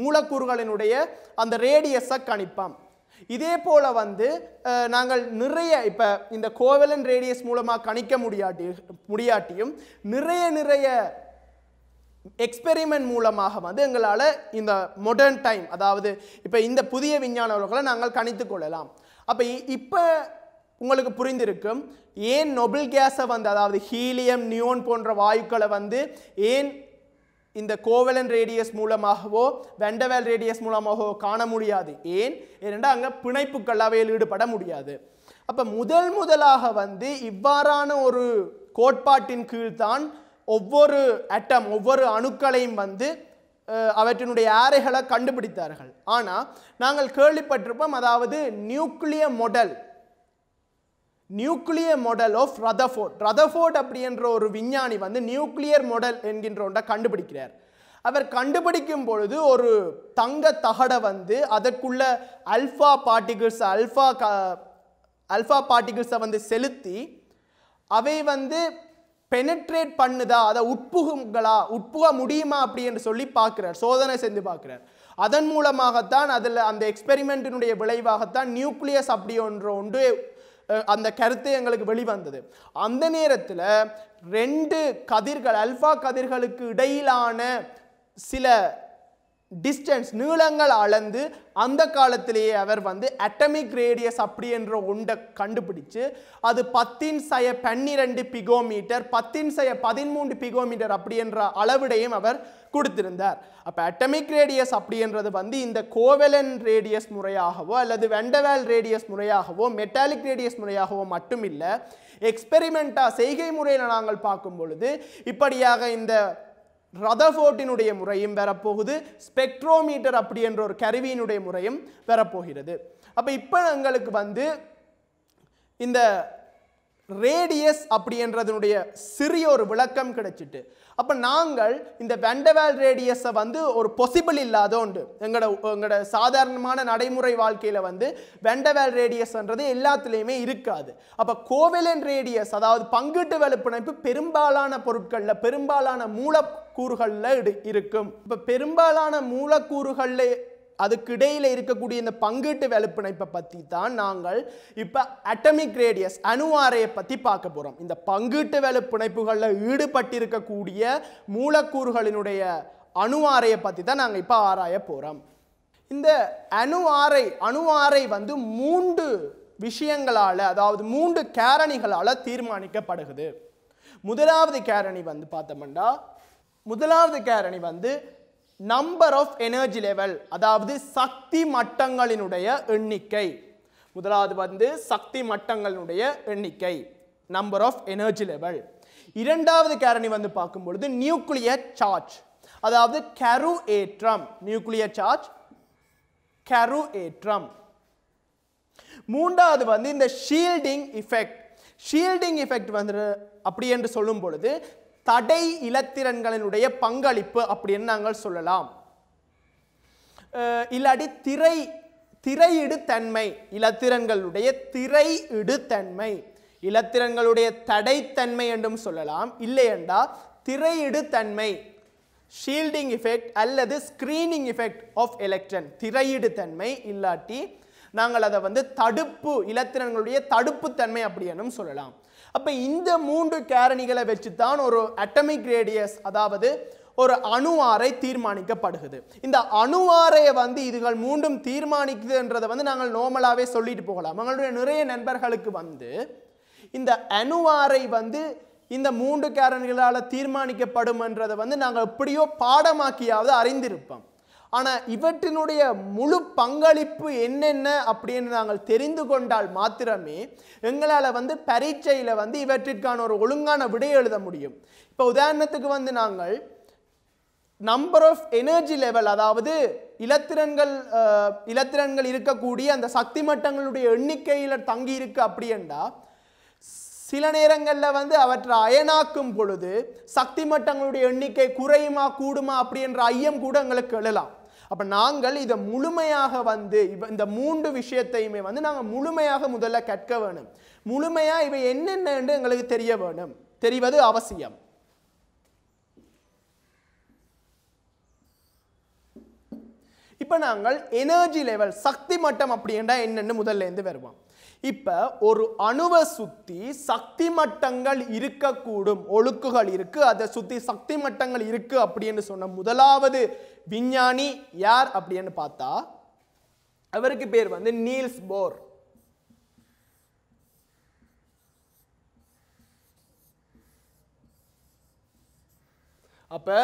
மூலக்கூறுகளினுடைய அந்த ரேடியஸை கணிப்போம் இதே போல் வந்து நாங்கள் நிறைய இப்போ இந்த கோவலன் ரேடியஸ் மூலமாக கணிக்க முடியாட்டி முடியாட்டியும் நிறைய நிறைய எக்ஸ்பெரிமெண்ட் மூலமாக வந்து எங்களால் இந்த மொடர்ன் டைம் அதாவது இப்போ இந்த புதிய விஞ்ஞான நாங்கள் கணித்து கொள்ளலாம் அப்போ இப்போ உங்களுக்கு புரிந்திருக்கும் ஏன் நொபல் கேஸை வந்து அதாவது ஹீலியம் நியோன் போன்ற வாயுக்களை வந்து ஏன் இந்த கோவலன் ரேடியஸ் மூலமாகவோ வெண்டவேல் ரேடியஸ் மூலமாகவோ காண முடியாது ஏன் ஏனென்றால் அங்கே பிணைப்புக்கள் அவையில் ஈடுபட முடியாது அப்போ முதல் முதலாக வந்து இவ்வாறான ஒரு கோட்பாட்டின் கீழ்தான் ஒவ்வொரு அட்டம் ஒவ்வொரு அணுக்களையும் வந்து அவற்றினுடைய ஆறைகளை கண்டுபிடித்தார்கள் ஆனால் நாங்கள் கேள்விப்பட்டிருப்போம் அதாவது nuclear model nuclear model of Rutherford Rutherford அப்படின்ற ஒரு விஞ்ஞானி வந்து நியூக்ளியர் மொடல் என்கின்ற ஒன்றை கண்டுபிடிக்கிறார் அவர் கண்டுபிடிக்கும் பொழுது ஒரு தங்க தகடை வந்து அதற்குள்ள அல்ஃபா பார்ட்டிகிள்ஸ் அல்ஃபா க அல்ஃபா பார்ட்டிகிள்ஸை வந்து செலுத்தி அவை வந்து பெனட்ரேட் பண்ணுதா அதை உட்புகுங்களா உட்புக முடியுமா அப்படி என்று சொல்லி பார்க்குறார் சோதனை செஞ்சு பார்க்குறார் அதன் மூலமாகத்தான் அதில் அந்த எக்ஸ்பெரிமெண்ட்டினுடைய விளைவாகத்தான் நியூக்ளியஸ் அப்படி ஒன்று ஒன்று அந்த கருத்து எங்களுக்கு வெளிவந்தது அந்த நேரத்தில் ரெண்டு கதிர்கள் அல்ஃபா கதிர்களுக்கு இடையிலான சில டிஸ்டன்ஸ் நீளங்கள் அளந்து அந்த காலத்திலேயே அவர் வந்து அட்டமிக் ரேடியஸ் அப்படி என்ற ஒன்றை கண்டுபிடிச்சு அது பத்தின் சய பன்னிரெண்டு பிகோமீட்டர் பத்தின் சய பதிமூன்று பிகோமீட்டர் அப்படி என்ற அளவிடையும் அவர் கொடுத்திருந்தார் அப்போ அட்டமிக் ரேடியஸ் அப்படின்றது வந்து இந்த கோவலன் ரேடியஸ் முறையாகவோ அல்லது வெண்டவேல் ரேடியஸ் முறையாகவோ மெட்டாலிக் ரேடியஸ் முறையாகவோ மட்டும் இல்லை எக்ஸ்பெரிமெண்ட்டாக செய்கை முறையில் நாங்கள் பார்க்கும் பொழுது இப்படியாக இந்த ரதஃபோர்டினுடைய முறையும் வரப்போகுது ஸ்பெக்ட்ரோமீட்டர் அப்படி என்ற ஒரு கருவியினுடைய முறையும் வரப்போகிறது அப்போ இப்போ எங்களுக்கு வந்து இந்த ரேடியஸ் அப்படின்றதுனுடைய சிறிய ஒரு விளக்கம் கிடைச்சிட்டு அப்போ நாங்கள் இந்த வெண்டவேல் ரேடியஸை வந்து ஒரு பொசிபிள் இல்லாத உண்டு எங்களோட எங்களோட சாதாரணமான நடைமுறை வாழ்க்கையில் வந்து வெண்டவேல் ரேடியஸ்ன்றது எல்லாத்துலேயுமே இருக்காது அப்போ கோவிலன் ரேடியஸ் அதாவது பங்கீட்டு வலுப்பிணைப்பு பெரும்பாலான பொருட்களில் பெரும்பாலான மூலக்கூறுகளில் இருக்கும் இப்போ பெரும்பாலான மூலக்கூறுகளில் அதுக்கிடையில் இருக்கக்கூடிய இந்த பங்கீட்டு வெளுப்பிணைப்பை பற்றி தான் நாங்கள் இப்போ அட்டமிக் ரேடியஸ் அணுவாரையை பற்றி பார்க்க போகிறோம் இந்த பங்கீட்டு வெளுப்பிணைப்புகளில் ஈடுபட்டிருக்கக்கூடிய மூலக்கூறுகளினுடைய அணுவாரையை பற்றி தான் நாங்கள் இப்போ ஆராய போகிறோம் இந்த அணு அணுவாரை வந்து மூன்று விஷயங்களால் அதாவது மூன்று கேரணிகளால் தீர்மானிக்கப்படுகிறது முதலாவது கேரணி வந்து பார்த்தோம்னா முதலாவது கேரணி வந்து நம்பர் ஆஃப் எனர்ஜி லெவல் அதாவது சக்தி மட்டங்களினுடைய எண்ணிக்கை முதலாவது வந்து சக்தி மட்டங்களினுடைய எண்ணிக்கை நம்பர் ஆஃப் எனர்ஜி லெவல் இரண்டாவது கேரணி வந்து பார்க்கும் பொழுது நியூக்ளியர் சார்ஜ் அதாவது கரு ஏற்றம் நியூக்ளியர் சார்ஜ் கரு ஏற்றம் மூன்றாவது வந்து இந்த ஷீல்டிங் இஃபெக்ட் ஷீல்டிங் இஃபெக்ட் வந்து அப்படி என்று சொல்லும் பொழுது தடை இலத்திரன்களினுடைய பங்களிப்பு அப்படின்னு நாங்கள் சொல்லலாம் இல்லாடி திரை திரையிடு தன்மை இலத்திரன்களுடைய தன்மை இலத்திரன்களுடைய தடைத்தன்மை என்றும் சொல்லலாம் இல்லையெண்டா தன்மை ஷீல்டிங் இஃபெக்ட் அல்லது ஸ்க்ரீனிங் இஃபெக்ட் ஆஃப் எலக்ட்ரன் தன்மை இல்லாட்டி நாங்கள் அதை வந்து தடுப்பு இலத்திரன்களுடைய தடுப்புத்தன்மை அப்படின்னும் சொல்லலாம் அப்போ இந்த மூன்று கேரணிகளை வச்சு தான் ஒரு அட்டமிக் ரேடியஸ் அதாவது ஒரு அணுவாரை தீர்மானிக்கப்படுகிறது இந்த அணுவாரையை வந்து இதுகள் மூன்றும் தீர்மானிக்குதுன்றதை வந்து நாங்கள் நோமலாகவே சொல்லிட்டு போகலாம் எங்களுடைய நிறைய நண்பர்களுக்கு வந்து இந்த அணுவாரை வந்து இந்த மூன்று கேரணிகளால் தீர்மானிக்கப்படும் என்றதை வந்து நாங்கள் எப்படியோ பாடமாக்கியாவது அறிந்திருப்போம் ஆனால் இவற்றினுடைய முழு பங்களிப்பு என்னென்ன அப்படின்னு நாங்கள் தெரிந்து கொண்டால் மாத்திரமே எங்களால் வந்து பரீட்சையில் வந்து இவற்றிற்கான ஒரு ஒழுங்கான விடை எழுத முடியும் இப்போ உதாரணத்துக்கு வந்து நாங்கள் நம்பர் ஆஃப் எனர்ஜி லெவல் அதாவது இலத்திரன்கள் இலத்திரன்கள் இருக்கக்கூடிய அந்த சக்தி மட்டங்களுடைய எண்ணிக்கையில் தங்கி இருக்கு அப்படின்னா சில நேரங்களில் வந்து அவற்றை அயனாக்கும் பொழுது சக்தி மட்டங்களுடைய எண்ணிக்கை குறையுமா கூடுமா அப்படின்ற ஐயம் கூட எங்களுக்கு எழலாம் அப்போ நாங்கள் இதை முழுமையாக வந்து இவ இந்த மூன்று விஷயத்தையுமே வந்து நாங்கள் முழுமையாக முதல்ல கற்க வேணும் முழுமையாக இவை என்னென்ன என்று எங்களுக்கு தெரிய வேணும் தெரிவது அவசியம் இப்போ நாங்கள் எனர்ஜி லெவல் சக்தி மட்டம் அப்படின்னா என்னென்னு முதல்லேருந்து வருவோம் இப்போ ஒரு அணுவை சுற்றி சக்தி மட்டங்கள் இருக்கக்கூடும் ஒழுக்குகள் இருக்குது அதை சுற்றி சக்தி மட்டங்கள் இருக்குது அப்படின்னு சொன்ன முதலாவது விஞ்ஞானி யார் அப்படின்னு பார்த்தா அவருக்கு பேர் வந்து நீல்ஸ் போர் அப்ப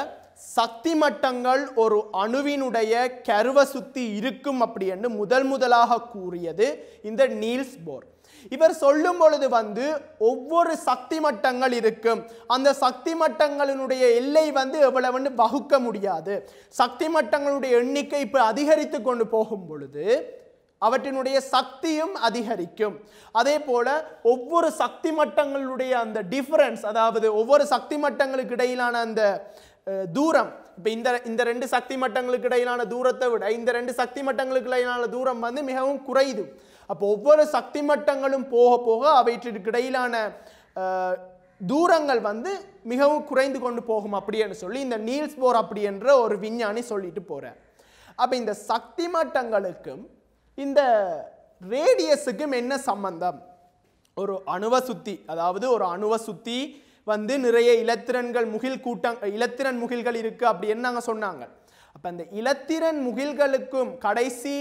சக்தி மட்டங்கள் ஒரு அணுவினுடைய கருவ சுத்தி இருக்கும் அப்படி என்று முதல் முதலாக கூறியது இந்த நீல்ஸ் போர் இவர் சொல்லும் பொழுது வந்து ஒவ்வொரு சக்தி மட்டங்கள் இருக்கும் அந்த சக்தி மட்டங்களினுடைய எல்லை வந்து எவ்வளவுன்னு வகுக்க முடியாது சக்தி மட்டங்களுடைய எண்ணிக்கை இப்போ அதிகரித்து கொண்டு போகும் பொழுது அவற்றினுடைய சக்தியும் அதிகரிக்கும் அதே போல ஒவ்வொரு சக்தி மட்டங்களுடைய அந்த டிஃபரன்ஸ் அதாவது ஒவ்வொரு சக்தி மட்டங்களுக்கு இடையிலான அந்த தூரம் இப்போ இந்த இந்த ரெண்டு சக்தி மட்டங்களுக்கு இடையிலான தூரத்தை விட இந்த ரெண்டு சக்தி மட்டங்களுக்கு இடையிலான தூரம் வந்து மிகவும் குறையுது அப்போ ஒவ்வொரு சக்தி மட்டங்களும் போக போக அவற்றிற்கு இடையிலான தூரங்கள் வந்து மிகவும் குறைந்து கொண்டு போகும் அப்படின்னு சொல்லி இந்த நீல்ஸ் போர் அப்படி என்ற ஒரு விஞ்ஞானி சொல்லிட்டு போகிறார் அப்போ இந்த சக்தி மட்டங்களுக்கும் இந்த ரேடியஸுக்கும் என்ன சம்பந்தம் ஒரு அணுவ சுத்தி அதாவது ஒரு அணுவ சுத்தி வந்து நிறைய இலத்திரன்கள் முகில் கூட்டம் இலத்திரன் முகில்கள் இருக்குது அப்படின்னு நாங்கள் சொன்னாங்க அப்போ அந்த இலத்திரன் முகில்களுக்கும் கடைசி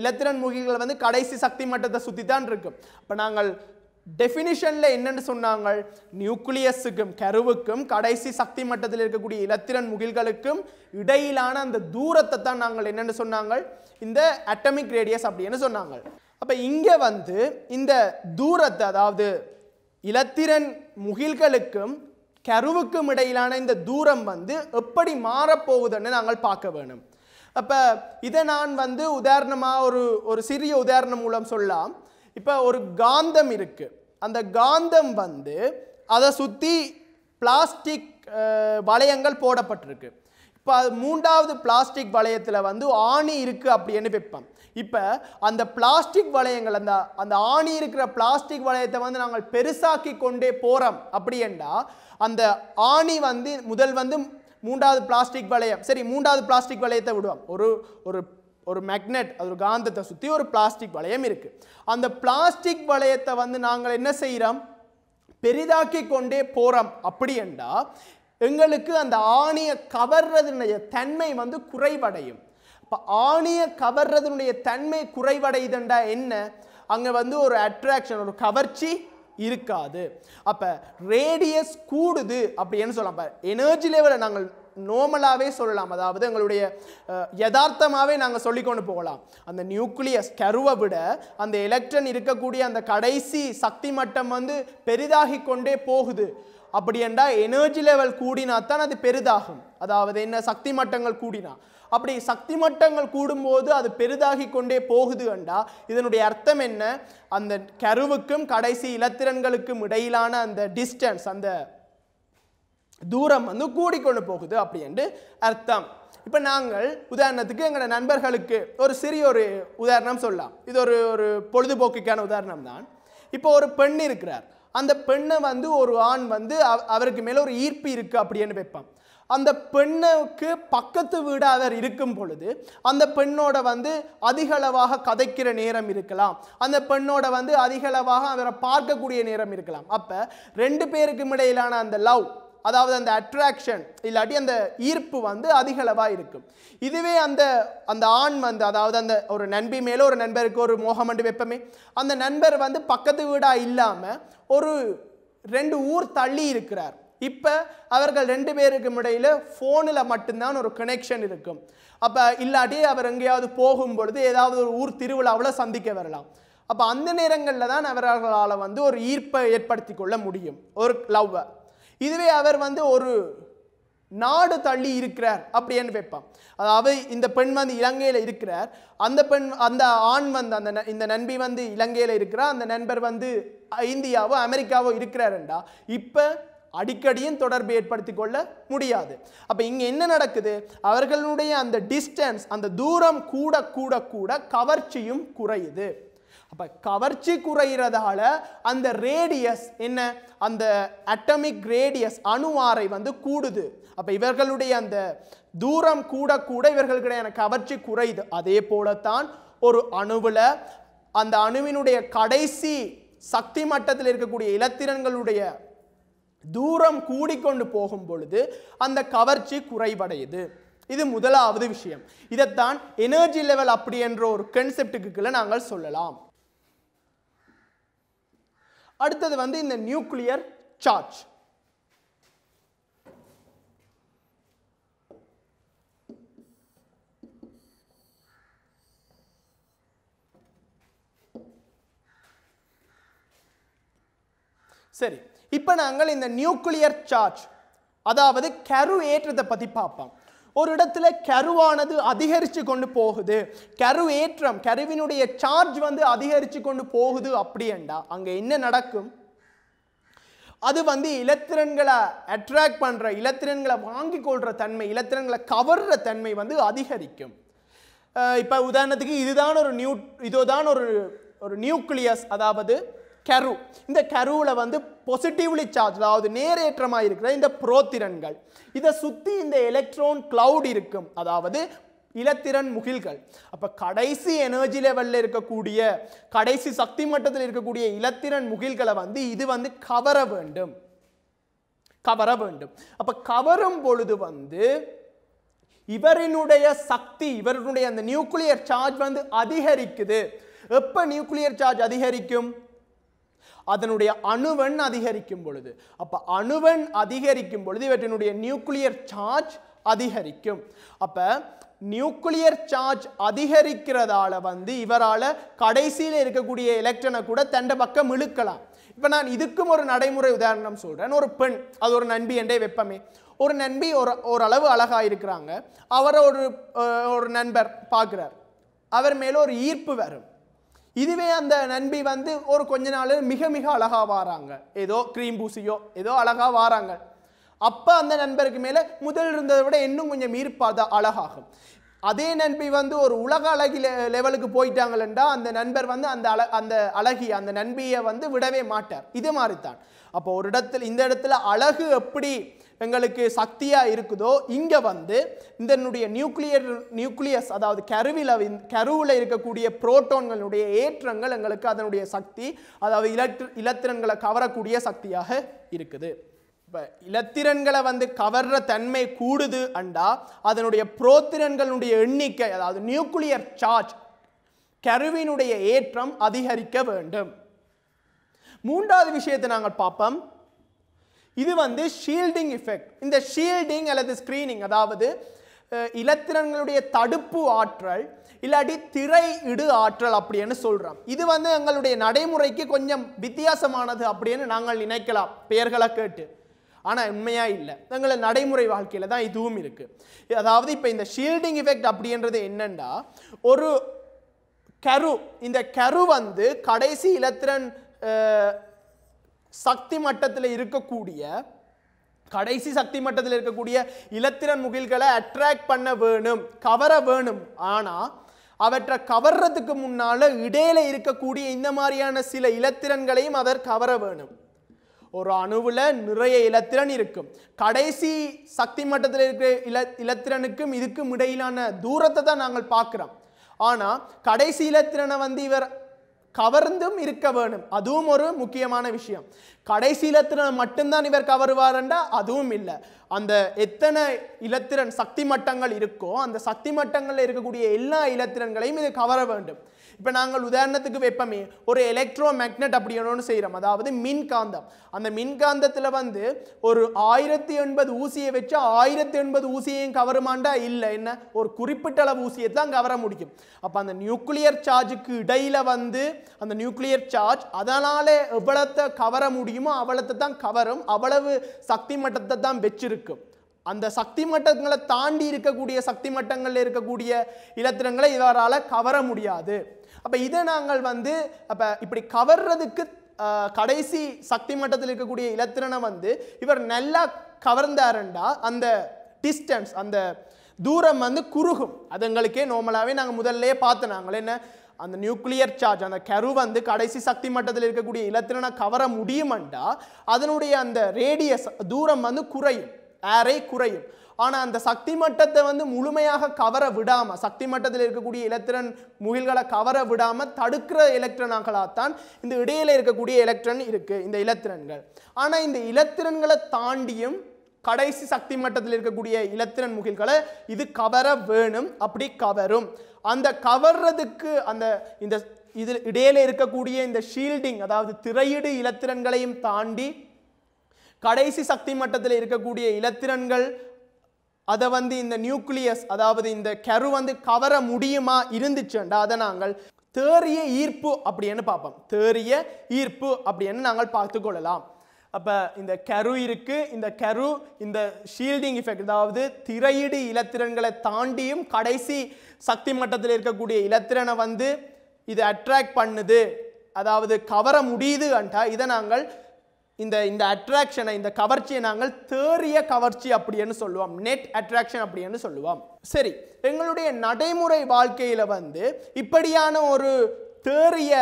இலத்திரன் முகில்கள் வந்து கடைசி சக்தி மட்டத்தை சுற்றி தான் இருக்கும் இப்போ நாங்கள் டெஃபினிஷனில் என்னென்னு சொன்னாங்க நியூக்ளியஸுக்கும் கருவுக்கும் கடைசி சக்தி மட்டத்தில் இருக்கக்கூடிய இலத்திரன் முகில்களுக்கும் இடையிலான அந்த தூரத்தை தான் நாங்கள் என்னென்னு சொன்னாங்க இந்த அட்டமிக் ரேடியஸ் அப்படின்னு சொன்னாங்க அப்போ இங்கே வந்து இந்த தூரத்தை அதாவது இலத்திரன் முகில்களுக்கும் கருவுக்கும் இடையிலான இந்த தூரம் வந்து எப்படி மாறப்போகுதுன்னு நாங்கள் பார்க்க வேணும் அப்போ இதை நான் வந்து உதாரணமாக ஒரு ஒரு சிறிய உதாரணம் மூலம் சொல்லலாம் இப்போ ஒரு காந்தம் இருக்குது அந்த காந்தம் வந்து அதை சுற்றி பிளாஸ்டிக் வளையங்கள் போடப்பட்டிருக்கு இப்போ அது மூன்றாவது பிளாஸ்டிக் வளையத்தில் வந்து ஆணி இருக்குது அப்படின்னு வைப்போம் இப்போ அந்த பிளாஸ்டிக் வளையங்கள் அந்த அந்த ஆணி இருக்கிற பிளாஸ்டிக் வளையத்தை வந்து நாங்கள் பெருசாக்கி கொண்டே போகிறோம் அப்படின்னா அந்த ஆணி வந்து முதல் வந்து மூன்றாவது பிளாஸ்டிக் வளையம் சரி மூன்றாவது பிளாஸ்டிக் வளையத்தை விடுவோம் ஒரு ஒரு ஒரு மேக்னெட் அது ஒரு காந்தத்தை சுற்றி ஒரு பிளாஸ்டிக் வளையம் இருக்குது அந்த பிளாஸ்டிக் வளையத்தை வந்து நாங்கள் என்ன செய்கிறோம் பெரிதாக்கி கொண்டே போகிறோம் அப்படி என்றால் எங்களுக்கு அந்த ஆணியை கவர்றதுனுடைய தன்மை வந்து குறைவடையும் இப்போ ஆணியை கவர்றதுனுடைய தன்மை குறைவடையுதுண்டா என்ன அங்கே வந்து ஒரு அட்ராக்ஷன் ஒரு கவர்ச்சி இருக்காது அப்போ ரேடியஸ் கூடுது அப்படின்னு சொல்லலாம் இப்போ எனர்ஜி லெவலை நாங்கள் நோமலாகவே சொல்லலாம் அதாவது எங்களுடைய யதார்த்தமாகவே நாங்கள் சொல்லிக்கொண்டு போகலாம் அந்த நியூக்ளியஸ் கருவை விட அந்த எலக்ட்ரன் இருக்கக்கூடிய அந்த கடைசி சக்தி மட்டம் வந்து பெரிதாகி கொண்டே போகுது அப்படி என்றால் எனர்ஜி லெவல் கூடினா தான் அது பெரிதாகும் அதாவது என்ன சக்தி மட்டங்கள் கூடினா அப்படி சக்தி மட்டங்கள் கூடும்போது அது பெரிதாகி கொண்டே போகுது என்றா இதனுடைய அர்த்தம் என்ன அந்த கருவுக்கும் கடைசி இலத்திரன்களுக்கும் இடையிலான அந்த டிஸ்டன்ஸ் அந்த தூரம் வந்து கூடிக்கொண்டு போகுது அப்படின்ட்டு அர்த்தம் இப்போ நாங்கள் உதாரணத்துக்கு எங்களோட நண்பர்களுக்கு ஒரு சிறிய ஒரு உதாரணம் சொல்லலாம் இது ஒரு ஒரு பொழுதுபோக்குக்கான உதாரணம் தான் இப்போ ஒரு பெண் இருக்கிறார் அந்த பெண்ணை வந்து ஒரு ஆண் வந்து அவருக்கு மேலே ஒரு ஈர்ப்பு இருக்குது அப்படின்னு வைப்பான் அந்த பெண்ணுக்கு பக்கத்து வீடு அவர் இருக்கும் பொழுது அந்த பெண்ணோட வந்து அதிகளவாக கதைக்கிற நேரம் இருக்கலாம் அந்த பெண்ணோட வந்து அதிகளவாக அவரை பார்க்கக்கூடிய நேரம் இருக்கலாம் அப்போ ரெண்டு பேருக்கும் இடையிலான அந்த லவ் அதாவது அந்த அட்ராக்ஷன் இல்லாட்டி அந்த ஈர்ப்பு வந்து அதிகளவாக இருக்கும் இதுவே அந்த அந்த ஆண் வந்து அதாவது அந்த ஒரு நண்பி மேலே ஒரு நண்பருக்கு ஒரு மோகமண்டு வெப்பமே அந்த நண்பர் வந்து பக்கத்து வீடாக இல்லாமல் ஒரு ரெண்டு ஊர் தள்ளி இருக்கிறார் இப்போ அவர்கள் ரெண்டு பேருக்கும் இடையில் ஃபோனில் மட்டும்தான் ஒரு கனெக்ஷன் இருக்கும் அப்போ இல்லாட்டி அவர் எங்கேயாவது போகும் பொழுது ஏதாவது ஒரு ஊர் திருவிழாவில் சந்திக்க வரலாம் அப்போ அந்த நேரங்களில் தான் அவர்களால் வந்து ஒரு ஈர்ப்பை ஏற்படுத்தி கொள்ள முடியும் ஒரு லவ்வை இதுவே அவர் வந்து ஒரு நாடு தள்ளி இருக்கிறார் அப்படின்னு வைப்பான் அதாவது இந்த பெண் வந்து இலங்கையில் இருக்கிறார் அந்த பெண் அந்த ஆண் வந்து அந்த இந்த நண்பி வந்து இலங்கையில் இருக்கிறார் அந்த நண்பர் வந்து இந்தியாவோ அமெரிக்காவோ இருக்கிறாருண்டா இப்போ அடிக்கடியும் தொடர்பு ஏற்படுத்தி கொள்ள முடியாது அப்போ இங்கே என்ன நடக்குது அவர்களுடைய அந்த டிஸ்டன்ஸ் அந்த தூரம் கூட கூட கூட கவர்ச்சியும் குறையுது அப்போ கவர்ச்சி குறையிறதால அந்த ரேடியஸ் என்ன அந்த அட்டமிக் ரேடியஸ் அணுவாரை வந்து கூடுது அப்போ இவர்களுடைய அந்த தூரம் கூட கூட இவர்களுக்கிடையான கவர்ச்சி குறையுது அதே போலத்தான் ஒரு அணுவில் அந்த அணுவினுடைய கடைசி சக்தி மட்டத்தில் இருக்கக்கூடிய இலத்திரன்களுடைய தூரம் கூடிக்கொண்டு போகும் பொழுது அந்த கவர்ச்சி குறைவடையுது இது முதலாவது விஷயம் இதைத்தான் எனர்ஜி லெவல் அப்படி என்ற ஒரு கன்செப்டுக்குள்ள நாங்கள் சொல்லலாம் அடுத்தது வந்து இந்த நியூக்ளியர் சார்ஜ் சரி இப்போ நாங்கள் இந்த நியூக்ளியர் சார்ஜ் அதாவது கரு ஏற்றத்தை பற்றி பார்ப்போம் ஒரு இடத்துல கருவானது அதிகரித்து கொண்டு போகுது கரு ஏற்றம் கருவினுடைய சார்ஜ் வந்து அதிகரித்து கொண்டு போகுது அப்படியண்டா அங்கே என்ன நடக்கும் அது வந்து இலத்திரன்களை அட்ராக்ட் பண்ணுற இலத்திரன்களை வாங்கி கொள்கிற தன்மை இலத்திரன்களை கவர்ற தன்மை வந்து அதிகரிக்கும் இப்போ உதாரணத்துக்கு இதுதான் ஒரு நியூ இதுதான் ஒரு ஒரு நியூக்ளியஸ் அதாவது கரு இந்த கருவில் வந்து பொசிட்டிவ்லி சார்ஜ் அதாவது நேரேற்றமாக இருக்கிற இந்த புரோத்திரன்கள் இதை சுற்றி இந்த எலக்ட்ரான் கிளவுட் இருக்கும் அதாவது இலத்திறன் முகில்கள் அப்போ கடைசி எனர்ஜி லெவலில் இருக்கக்கூடிய கடைசி சக்தி மட்டத்தில் இருக்கக்கூடிய இலத்திறன் முகில்களை வந்து இது வந்து கவர வேண்டும் கவர வேண்டும் அப்போ கவரும் பொழுது வந்து இவரினுடைய சக்தி இவருடைய அந்த நியூக்ளியர் சார்ஜ் வந்து அதிகரிக்குது எப்போ நியூக்ளியர் சார்ஜ் அதிகரிக்கும் அதனுடைய அணுவன் அதிகரிக்கும் பொழுது அப்போ அணுவன் அதிகரிக்கும் பொழுது இவற்றினுடைய நியூக்ளியர் சார்ஜ் அதிகரிக்கும் அப்போ நியூக்ளியர் சார்ஜ் அதிகரிக்கிறதால வந்து இவரால் கடைசியில் இருக்கக்கூடிய எலக்ட்ரனை கூட தண்டை பக்கம் இழுக்கலாம் இப்போ நான் இதுக்கும் ஒரு நடைமுறை உதாரணம் சொல்கிறேன் ஒரு பெண் அது ஒரு நண்பி என்றே வெப்பமே ஒரு நண்பி ஒரு ஓரளவு அழகாக இருக்கிறாங்க அவரை ஒரு ஒரு நண்பர் பார்க்குறார் அவர் மேலே ஒரு ஈர்ப்பு வரும் இதுவே அந்த நண்பி வந்து ஒரு கொஞ்ச நாள் மிக மிக அழகாக வாராங்க ஏதோ க்ரீம் பூசியோ ஏதோ அழகாக வாராங்க அப்போ அந்த நண்பருக்கு மேலே முதல் இருந்ததை விட இன்னும் கொஞ்சம் ஈர்ப்பாத அழகாகும் அதே நண்பி வந்து ஒரு உலக அழகி லெவலுக்கு போயிட்டாங்களா அந்த நண்பர் வந்து அந்த அழ அந்த அழகி அந்த நண்பியை வந்து விடவே மாட்டார் இது மாதிரி தான் அப்போ ஒரு இடத்துல இந்த இடத்துல அழகு எப்படி எங்களுக்கு சக்தியாக இருக்குதோ இங்கே வந்து இதனுடைய நியூக்ளியர் நியூக்ளியஸ் அதாவது கருவில் கருவில் இருக்கக்கூடிய புரோட்டோன்களுடைய ஏற்றங்கள் எங்களுக்கு அதனுடைய சக்தி அதாவது இலத்து இலத்திரன்களை கவரக்கூடிய சக்தியாக இருக்குது இப்போ இலத்திரன்களை வந்து கவர்ற தன்மை கூடுது அண்டா அதனுடைய புரோத்திரன்களுடைய எண்ணிக்கை அதாவது நியூக்ளியர் சார்ஜ் கருவினுடைய ஏற்றம் அதிகரிக்க வேண்டும் மூன்றாவது விஷயத்தை நாங்கள் பார்ப்போம் இது வந்து ஷீல்டிங் எஃபெக்ட் இந்த ஷீல்டிங் அல்லது ஸ்க்ரீனிங் அதாவது இலத்திரன்களுடைய தடுப்பு ஆற்றல் இல்லாட்டி திரை இடு ஆற்றல் அப்படின்னு சொல்கிறோம் இது வந்து எங்களுடைய நடைமுறைக்கு கொஞ்சம் வித்தியாசமானது அப்படின்னு நாங்கள் நினைக்கலாம் பெயர்களை கேட்டு ஆனால் உண்மையாக இல்லை எங்களை நடைமுறை வாழ்க்கையில் தான் இதுவும் இருக்குது அதாவது இப்போ இந்த ஷீல்டிங் எஃபெக்ட் அப்படின்றது என்னென்னா ஒரு கரு இந்த கரு வந்து கடைசி இலத்திரன் சக்தி மட்டத்தில் இருக்கக்கூடிய கடைசி சக்தி மட்டத்தில் இருக்கக்கூடிய இலத்திர முகில்களை அட்ராக்ட் பண்ண வேணும் கவர வேணும் ஆனால் அவற்றை கவர்றதுக்கு முன்னால் இடையில இருக்கக்கூடிய இந்த மாதிரியான சில இலத்திரன்களையும் அவர் கவர வேணும் ஒரு அணுவில் நிறைய இலத்திரன் இருக்கும் கடைசி சக்தி மட்டத்தில் இருக்கிற இல இலத்திரனுக்கும் இதுக்கும் இடையிலான தூரத்தை தான் நாங்கள் பார்க்குறோம் ஆனால் கடைசி இலத்திரனை வந்து இவர் கவர்ந்தும் இருக்க வேணும் அதுவும் ஒரு முக்கியமான விஷயம் கடைசி இலத்திரன் மட்டும்தான் இவர் கவருவார்ண்டா அதுவும் இல்லை அந்த எத்தனை இலத்திரன் சக்தி மட்டங்கள் இருக்கோ அந்த சக்தி மட்டங்களில் இருக்கக்கூடிய எல்லா இலத்திரன்களையும் இது கவர வேண்டும் இப்போ நாங்கள் உதாரணத்துக்கு வைப்போமே ஒரு எலக்ட்ரோ மேக்னட் அப்படி ஒன்று செய்கிறோம் அதாவது மின்காந்தம் அந்த மின்காந்தத்தில் வந்து ஒரு ஆயிரத்தி எண்பது ஊசியை வச்சு ஆயிரத்தி எண்பது ஊசியையும் கவருமாண்டா இல்லை என்ன ஒரு குறிப்பிட்ட அளவு ஊசியை தான் கவர முடியும் அப்போ அந்த நியூக்ளியர் சார்ஜுக்கு இடையில் வந்து அந்த நியூக்ளியர் சார்ஜ் அதனால் எவ்வளோத்தை கவர முடியுமோ அவ்வளோத்தை தான் கவரும் அவ்வளவு சக்தி மட்டத்தை தான் வச்சிருக்கும் அந்த சக்தி மட்டங்களை தாண்டி இருக்கக்கூடிய சக்தி மட்டங்களில் இருக்கக்கூடிய இலத்திரங்களை இவரால் கவர முடியாது அப்போ இதை நாங்கள் வந்து அப்போ இப்படி கவர்றதுக்கு கடைசி சக்தி மட்டத்தில் இருக்கக்கூடிய இலத்திரனை வந்து இவர் நல்லா கவர்ந்தாருண்டா அந்த டிஸ்டன்ஸ் அந்த தூரம் வந்து குறுகும் அது எங்களுக்கே நார்மலாகவே நாங்கள் முதல்லையே பார்த்து நாங்கள் என்ன அந்த நியூக்ளியர் சார்ஜ் அந்த கரு வந்து கடைசி சக்தி மட்டத்தில் இருக்கக்கூடிய இலத்திரனை கவர முடியுமண்டா அதனுடைய அந்த ரேடியஸ் தூரம் வந்து குறையும் ஏரை குறையும் ஆனால் அந்த சக்தி மட்டத்தை வந்து முழுமையாக கவர விடாமல் சக்தி மட்டத்தில் இருக்கக்கூடிய எலக்ட்ரன் முகில்களை கவர விடாமல் தடுக்கிற எலக்ட்ரனாகலாத்தான் இந்த இடையில இருக்கக்கூடிய எலக்ட்ரன் இருக்குது இந்த இலத்திரன்கள் ஆனால் இந்த இலத்திரன்களை தாண்டியும் கடைசி சக்தி மட்டத்தில் இருக்கக்கூடிய இலத்திரன் முகில்களை இது கவர வேணும் அப்படி கவரும் அந்த கவர்றதுக்கு அந்த இந்த இதில் இடையில இருக்கக்கூடிய இந்த ஷீல்டிங் அதாவது திரையீடு இலத்திரன்களையும் தாண்டி கடைசி சக்தி மட்டத்தில் இருக்கக்கூடிய இலத்திரன்கள் அதை வந்து இந்த நியூக்ளியஸ் அதாவது இந்த கரு வந்து கவர முடியுமா இருந்துச்சுண்டா அதை நாங்கள் தேறிய ஈர்ப்பு அப்படின்னு பார்ப்போம் தேறிய ஈர்ப்பு அப்படின்னு நாங்கள் பார்த்து கொள்ளலாம் அப்போ இந்த கரு இருக்குது இந்த கரு இந்த ஷீல்டிங் எஃபெக்ட் அதாவது திரையீடு இலத்திரன்களை தாண்டியும் கடைசி சக்தி மட்டத்தில் இருக்கக்கூடிய இலத்திரனை வந்து இது அட்ராக்ட் பண்ணுது அதாவது கவர முடியுதுன்ட்டா இதை நாங்கள் இந்த இந்த அட்ராக்ஷனை இந்த கவர்ச்சியை நாங்கள் தேறிய கவர்ச்சி அப்படின்னு சொல்லுவோம் நெட் அட்ராக்ஷன் அப்படின்னு சொல்லுவோம் சரி எங்களுடைய நடைமுறை வாழ்க்கையில் வந்து இப்படியான ஒரு தேறிய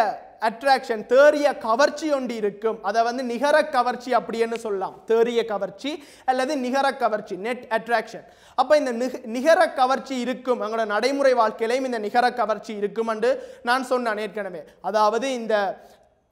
அட்ராக்ஷன் தேறிய கவர்ச்சி ஒன்று இருக்கும் அதை வந்து நிகர கவர்ச்சி அப்படின்னு சொல்லலாம் தேறிய கவர்ச்சி அல்லது நிகர கவர்ச்சி நெட் அட்ராக்ஷன் அப்போ இந்த நிகர கவர்ச்சி இருக்கும் எங்களோட நடைமுறை வாழ்க்கையிலையும் இந்த நிகர கவர்ச்சி இருக்கும் என்று நான் சொன்னேன் ஏற்கனவே அதாவது இந்த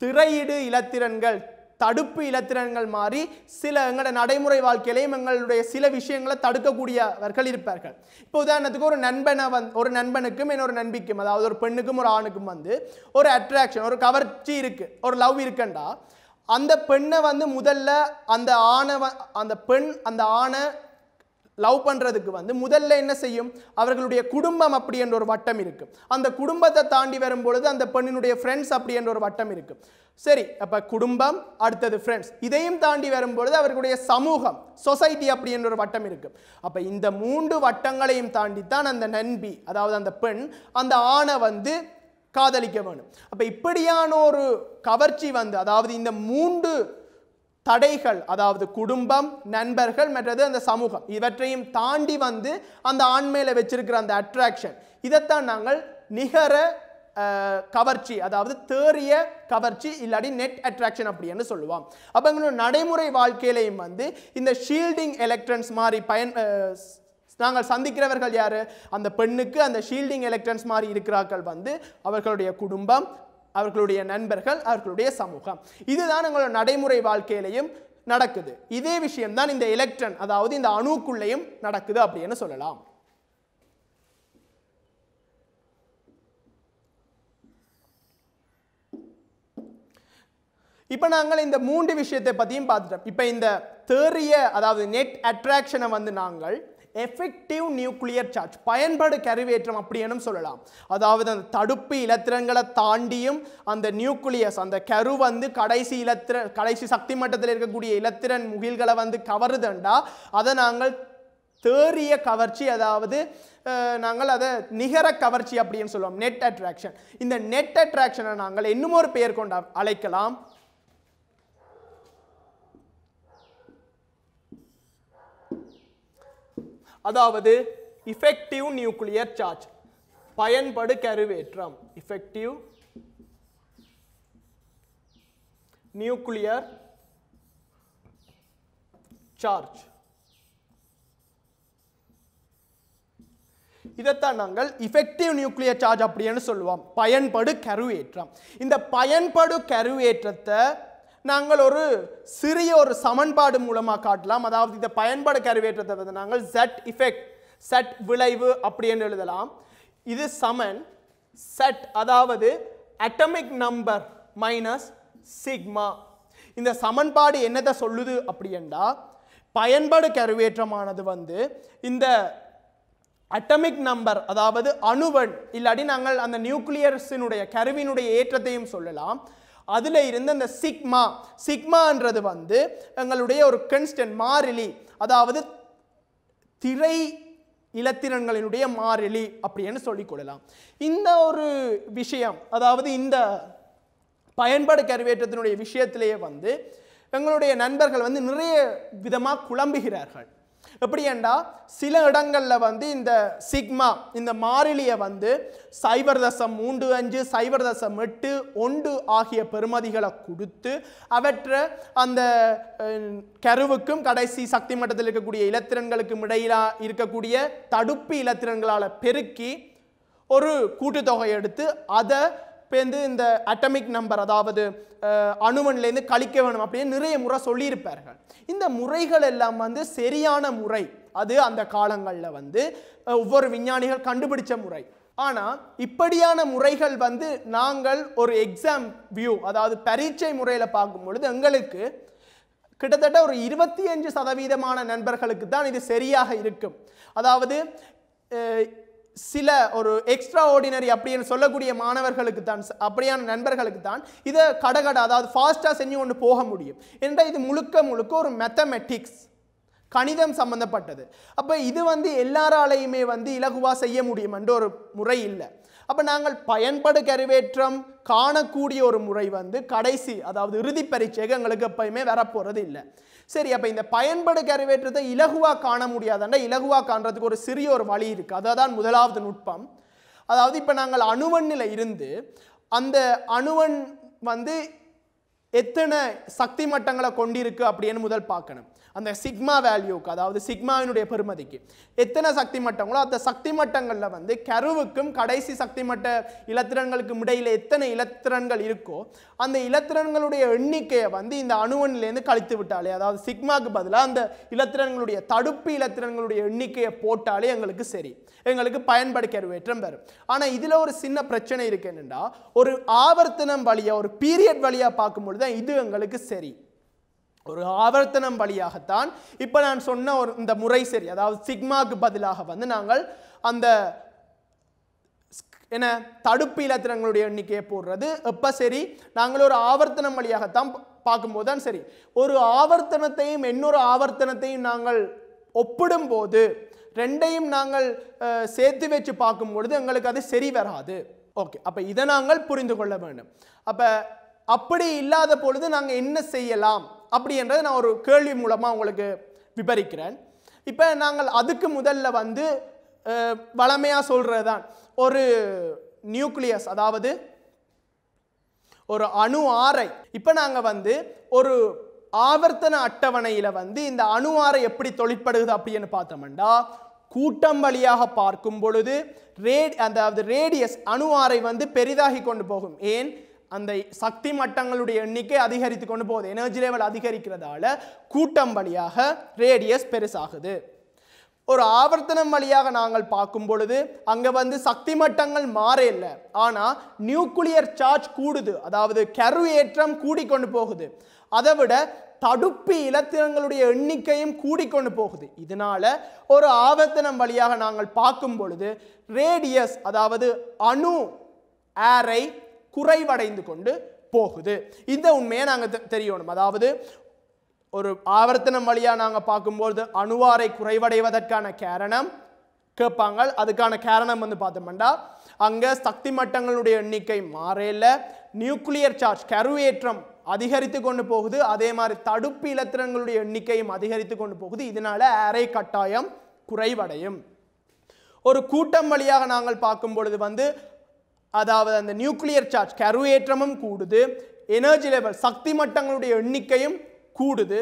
திரையிடு இலத்திரன்கள் தடுப்பு இலத்திரங்கள் மாறி சில எங்களோட நடைமுறை வாழ்க்கையிலையும் எங்களுடைய சில விஷயங்களை தடுக்கக்கூடியவர்கள் இருப்பார்கள் இப்போ உதாரணத்துக்கு ஒரு நண்பனை வந் ஒரு நண்பனுக்கும் இன்னொரு நண்பிக்கும் அதாவது ஒரு பெண்ணுக்கும் ஒரு ஆணுக்கும் வந்து ஒரு அட்ராக்ஷன் ஒரு கவர்ச்சி இருக்குது ஒரு லவ் இருக்குண்டா அந்த பெண்ணை வந்து முதல்ல அந்த ஆணை அந்த பெண் அந்த ஆணை லவ் பண்ணுறதுக்கு வந்து முதல்ல என்ன செய்யும் அவர்களுடைய குடும்பம் அப்படி என்ற ஒரு வட்டம் இருக்குது அந்த குடும்பத்தை தாண்டி வரும்பொழுது அந்த பெண்ணினுடைய ஃப்ரெண்ட்ஸ் அப்படி என்ற ஒரு வட்டம் இருக்குது சரி அப்போ குடும்பம் அடுத்தது ஃப்ரெண்ட்ஸ் இதையும் தாண்டி வரும்பொழுது அவர்களுடைய சமூகம் சொசைட்டி அப்படி என்ற ஒரு வட்டம் இருக்குது அப்போ இந்த மூன்று வட்டங்களையும் தாண்டித்தான் அந்த நன்பி அதாவது அந்த பெண் அந்த ஆணை வந்து காதலிக்க வேணும் அப்போ இப்படியான ஒரு கவர்ச்சி வந்து அதாவது இந்த மூன்று தடைகள் அதாவது குடும்பம் நண்பர்கள் மற்றது அந்த சமூகம் இவற்றையும் தாண்டி வந்து அந்த ஆண்மையில் வச்சிருக்கிற அந்த அட்ராக்ஷன் இதைத்தான் நாங்கள் நிகர கவர்ச்சி அதாவது தேறிய கவர்ச்சி இல்லாட்டி நெட் அட்ராக்ஷன் அப்படின்னு சொல்லுவோம் அப்போ எங்களோட நடைமுறை வாழ்க்கையிலையும் வந்து இந்த ஷீல்டிங் எலக்ட்ரன்ஸ் மாதிரி பயன் நாங்கள் சந்திக்கிறவர்கள் யார் அந்த பெண்ணுக்கு அந்த ஷீல்டிங் எலக்ட்ரன்ஸ் மாதிரி இருக்கிறார்கள் வந்து அவர்களுடைய குடும்பம் அவர்களுடைய நண்பர்கள் அவர்களுடைய சமூகம் இதுதான் எங்களோட நடைமுறை வாழ்க்கையிலையும் நடக்குது இதே விஷயம்தான் இந்த எலக்ட்ரன் அதாவது இந்த அணுக்குள்ளேயும் நடக்குது அப்படின்னு சொல்லலாம் இப்போ நாங்கள் இந்த மூன்று விஷயத்தை பற்றியும் பார்த்துட்டோம் இப்போ இந்த தேறிய அதாவது நெட் அட்ராக்ஷனை வந்து நாங்கள் எஃபெக்டிவ் நியூக்ளியர் சார்ஜ் பயன்பாடு கருவேற்றம் அப்படின்னும் சொல்லலாம் அதாவது அந்த தடுப்பு இலத்திரங்களை தாண்டியும் அந்த நியூக்ளியஸ் அந்த கரு வந்து கடைசி இலத்திர கடைசி சக்தி மட்டத்தில் இருக்கக்கூடிய இலத்திரன் முகில்களை வந்து கவருதுண்டா அதை நாங்கள் தேறிய கவர்ச்சி அதாவது நாங்கள் அதை நிகர கவர்ச்சி அப்படின்னு சொல்லுவோம் நெட் அட்ராக்ஷன் இந்த நெட் அட்ராக்ஷனை நாங்கள் இன்னும் ஒரு பெயர் கொண்டு அழைக்கலாம் அதாவது இஃபெக்டிவ் நியூக்ளியர் சார்ஜ் பயன்படு கருவேற்றம் இஃபெக்டிவ் நியூக்ளியர் சார்ஜ் இதைத்தான் நாங்கள் இஃபெக்டிவ் நியூக்ளியர் சார்ஜ் அப்படின்னு சொல்லுவோம் பயன்படு கருவேற்றம் இந்த பயன்படு கருவேற்றத்தை நாங்கள் ஒரு சிறிய ஒரு சமன்பாடு மூலமாக காட்டலாம் அதாவது இந்த பயன்பாடு கருவேற்றத்தை வந்து நாங்கள் செட் இஃபெக்ட் செட் விளைவு அப்படின்னு எழுதலாம் இது சமன் செட் அதாவது அட்டமிக் நம்பர் மைனஸ் சிக்மா இந்த சமன்பாடு என்னதை சொல்லுது அப்படின்னா பயன்பாடு கருவேற்றமானது வந்து இந்த அட்டமிக் நம்பர் அதாவது அணுவன் இல்லாட்டி நாங்கள் அந்த நியூக்ளியர்ஸினுடைய கருவினுடைய ஏற்றத்தையும் சொல்லலாம் அதில் இருந்து அந்த சிக்மா சிக்மான்றது வந்து எங்களுடைய ஒரு கன்ஸ்டன்ட் மாறிலி அதாவது திரை இலத்திரன்களினுடைய மாறிலி அப்படின்னு சொல்லிக்கொள்ளலாம் இந்த ஒரு விஷயம் அதாவது இந்த பயன்பாடு கருவேற்றத்தினுடைய விஷயத்திலேயே வந்து எங்களுடைய நண்பர்கள் வந்து நிறைய விதமாக குழம்புகிறார்கள் எப்படி என்றால் சில இடங்களில் வந்து இந்த சிக்மா இந்த மாறிலியை வந்து சைபர் தசம் மூன்று அஞ்சு சைபர் தசம் எட்டு ஒன்று ஆகிய பெருமதிகளை கொடுத்து அவற்றை அந்த கருவுக்கும் கடைசி சக்தி மட்டத்தில் இருக்கக்கூடிய இலத்திரன்களுக்கும் இடையிலாக இருக்கக்கூடிய தடுப்பு இலத்திரன்களால் பெருக்கி ஒரு கூட்டுத்தொகை எடுத்து அதை இப்போ இந்த அட்டமிக் நம்பர் அதாவது அணுவன்லேருந்து கழிக்க வேணும் அப்படின்னு நிறைய முறை சொல்லியிருப்பார்கள் இந்த முறைகள் எல்லாம் வந்து சரியான முறை அது அந்த காலங்களில் வந்து ஒவ்வொரு விஞ்ஞானிகள் கண்டுபிடிச்ச முறை ஆனால் இப்படியான முறைகள் வந்து நாங்கள் ஒரு எக்ஸாம் வியூ அதாவது பரீட்சை முறையில் பார்க்கும் பொழுது எங்களுக்கு கிட்டத்தட்ட ஒரு இருபத்தி அஞ்சு சதவீதமான நண்பர்களுக்கு தான் இது சரியாக இருக்கும் அதாவது சில ஒரு எக்ஸ்ட்ரா ஆர்டினரி அப்படின்னு சொல்லக்கூடிய மாணவர்களுக்கு தான் அப்படியான நண்பர்களுக்கு தான் இதை கடகடை அதாவது ஃபாஸ்ட்டாக செஞ்சு கொண்டு போக முடியும் என்றால் இது முழுக்க முழுக்க ஒரு மெத்தமெட்டிக்ஸ் கணிதம் சம்மந்தப்பட்டது அப்போ இது வந்து எல்லாராலையுமே வந்து இலகுவாக செய்ய முடியும் என்ற ஒரு முறை இல்லை அப்போ நாங்கள் பயன்படு கருவேற்றம் காணக்கூடிய ஒரு முறை வந்து கடைசி அதாவது இறுதி பரீட்சைக்கு எங்களுக்கு எப்பயுமே வரப்போகிறது இல்லை சரி அப்போ இந்த பயன்பாடு கருவேற்றத்தை இலகுவாக காண முடியாதாண்டா இலகுவாக காண்றதுக்கு ஒரு சிறிய ஒரு வழி இருக்குது அதுதான் முதலாவது நுட்பம் அதாவது இப்போ நாங்கள் அணுவண்ணில் இருந்து அந்த அணுவன் வந்து எத்தனை சக்தி மட்டங்களை கொண்டிருக்கு அப்படின்னு முதல் பார்க்கணும் அந்த சிக்மா வேல்யூக்கு அதாவது சிக்மாவினுடைய பெருமதிக்கு எத்தனை சக்தி மட்டங்களோ அந்த சக்தி மட்டங்களில் வந்து கருவுக்கும் கடைசி சக்தி மட்ட இலத்திரன்களுக்கும் இடையில் எத்தனை இலத்திரன்கள் இருக்கோ அந்த இலத்திரன்களுடைய எண்ணிக்கையை வந்து இந்த அணுவன்லேருந்து கழித்து விட்டாலே அதாவது சிக்மாவுக்கு பதிலாக அந்த இலத்திரன்களுடைய தடுப்பு இலத்திரன்களுடைய எண்ணிக்கையை போட்டாலே எங்களுக்கு சரி எங்களுக்கு வெற்றம் பெறும் ஆனால் இதில் ஒரு சின்ன பிரச்சனை இருக்கு என்னென்னா ஒரு ஆவர்த்தனம் வழியாக ஒரு பீரியட் வழியாக பார்க்கும்பொழுது தான் இது எங்களுக்கு சரி ஒரு ஆவர்த்தனம் வழியாகத்தான் இப்போ நான் சொன்ன ஒரு இந்த முறை சரி அதாவது சிக்மாவுக்கு பதிலாக வந்து நாங்கள் அந்த என்ன தடுப்பு இலத்திரங்களுடைய எண்ணிக்கையை போடுறது எப்போ சரி நாங்கள் ஒரு ஆவர்த்தனம் வழியாகத்தான் பார்க்கும்போது தான் சரி ஒரு ஆவர்த்தனத்தையும் இன்னொரு ஆவர்த்தனத்தையும் நாங்கள் ஒப்பிடும்போது ரெண்டையும் நாங்கள் சேர்த்து வச்சு பார்க்கும் பொழுது எங்களுக்கு அது சரி வராது ஓகே அப்போ இதை நாங்கள் புரிந்து கொள்ள வேண்டும் அப்போ அப்படி இல்லாத பொழுது நாங்கள் என்ன செய்யலாம் அப்படின்றத நான் ஒரு கேள்வி மூலமாக உங்களுக்கு விபரிக்கிறேன் இப்போ நாங்கள் அதுக்கு முதல்ல வந்து வளமையாக சொல்கிறது தான் ஒரு நியூக்ளியஸ் அதாவது ஒரு அணு ஆறை இப்போ நாங்கள் வந்து ஒரு ஆவர்த்தன அட்டவணையில் வந்து இந்த அணு ஆறை எப்படி தொழிற்படுகிறது அப்படின்னு பார்த்தோம்னா கூட்டம் வழியாக பார்க்கும் பொழுது ரேட் அதாவது ரேடியஸ் அணுவாரை வந்து பெரிதாகி கொண்டு போகும் ஏன் அந்த சக்தி மட்டங்களுடைய எண்ணிக்கை அதிகரித்து கொண்டு போகுது எனர்ஜி லெவல் அதிகரிக்கிறதால கூட்டம் வழியாக ரேடியஸ் பெருசாகுது ஒரு ஆவர்த்தனம் வழியாக நாங்கள் பார்க்கும் பொழுது அங்கே வந்து சக்தி மட்டங்கள் மாற இல்லை ஆனால் நியூக்ளியர் சார்ஜ் கூடுது அதாவது கரு ஏற்றம் கூடிக்கொண்டு போகுது அதை விட தடுப்பு இலத்திரங்களுடைய எண்ணிக்கையும் கூடிக்கொண்டு போகுது இதனால ஒரு ஆவர்த்தனம் வழியாக நாங்கள் பார்க்கும் பொழுது ரேடியஸ் அதாவது அணு ஏரை குறைவடைந்து கொண்டு போகுது இந்த உண்மையை நாங்கள் தெரியணும் அதாவது ஒரு ஆவர்த்தனம் வழியாக நாங்கள் பார்க்கும்போது அணுவாரை குறைவடைவதற்கான காரணம் கேட்பாங்க அதுக்கான காரணம் வந்து பார்த்தோம்னா அங்கே சக்தி மட்டங்களுடைய எண்ணிக்கை மாறையில் நியூக்ளியர் சார்ஜ் கருவேற்றம் அதிகரித்து கொண்டு போகுது அதே மாதிரி தடுப்பு இலத்திரங்களுடைய எண்ணிக்கையும் அதிகரித்து கொண்டு போகுது இதனால அரை கட்டாயம் குறைவடையும் ஒரு கூட்டம் வழியாக நாங்கள் பார்க்கும் பொழுது வந்து அதாவது அந்த நியூக்ளியர் சார்ஜ் கருவேற்றமும் கூடுது எனர்ஜி லெவல் சக்தி மட்டங்களுடைய எண்ணிக்கையும் கூடுது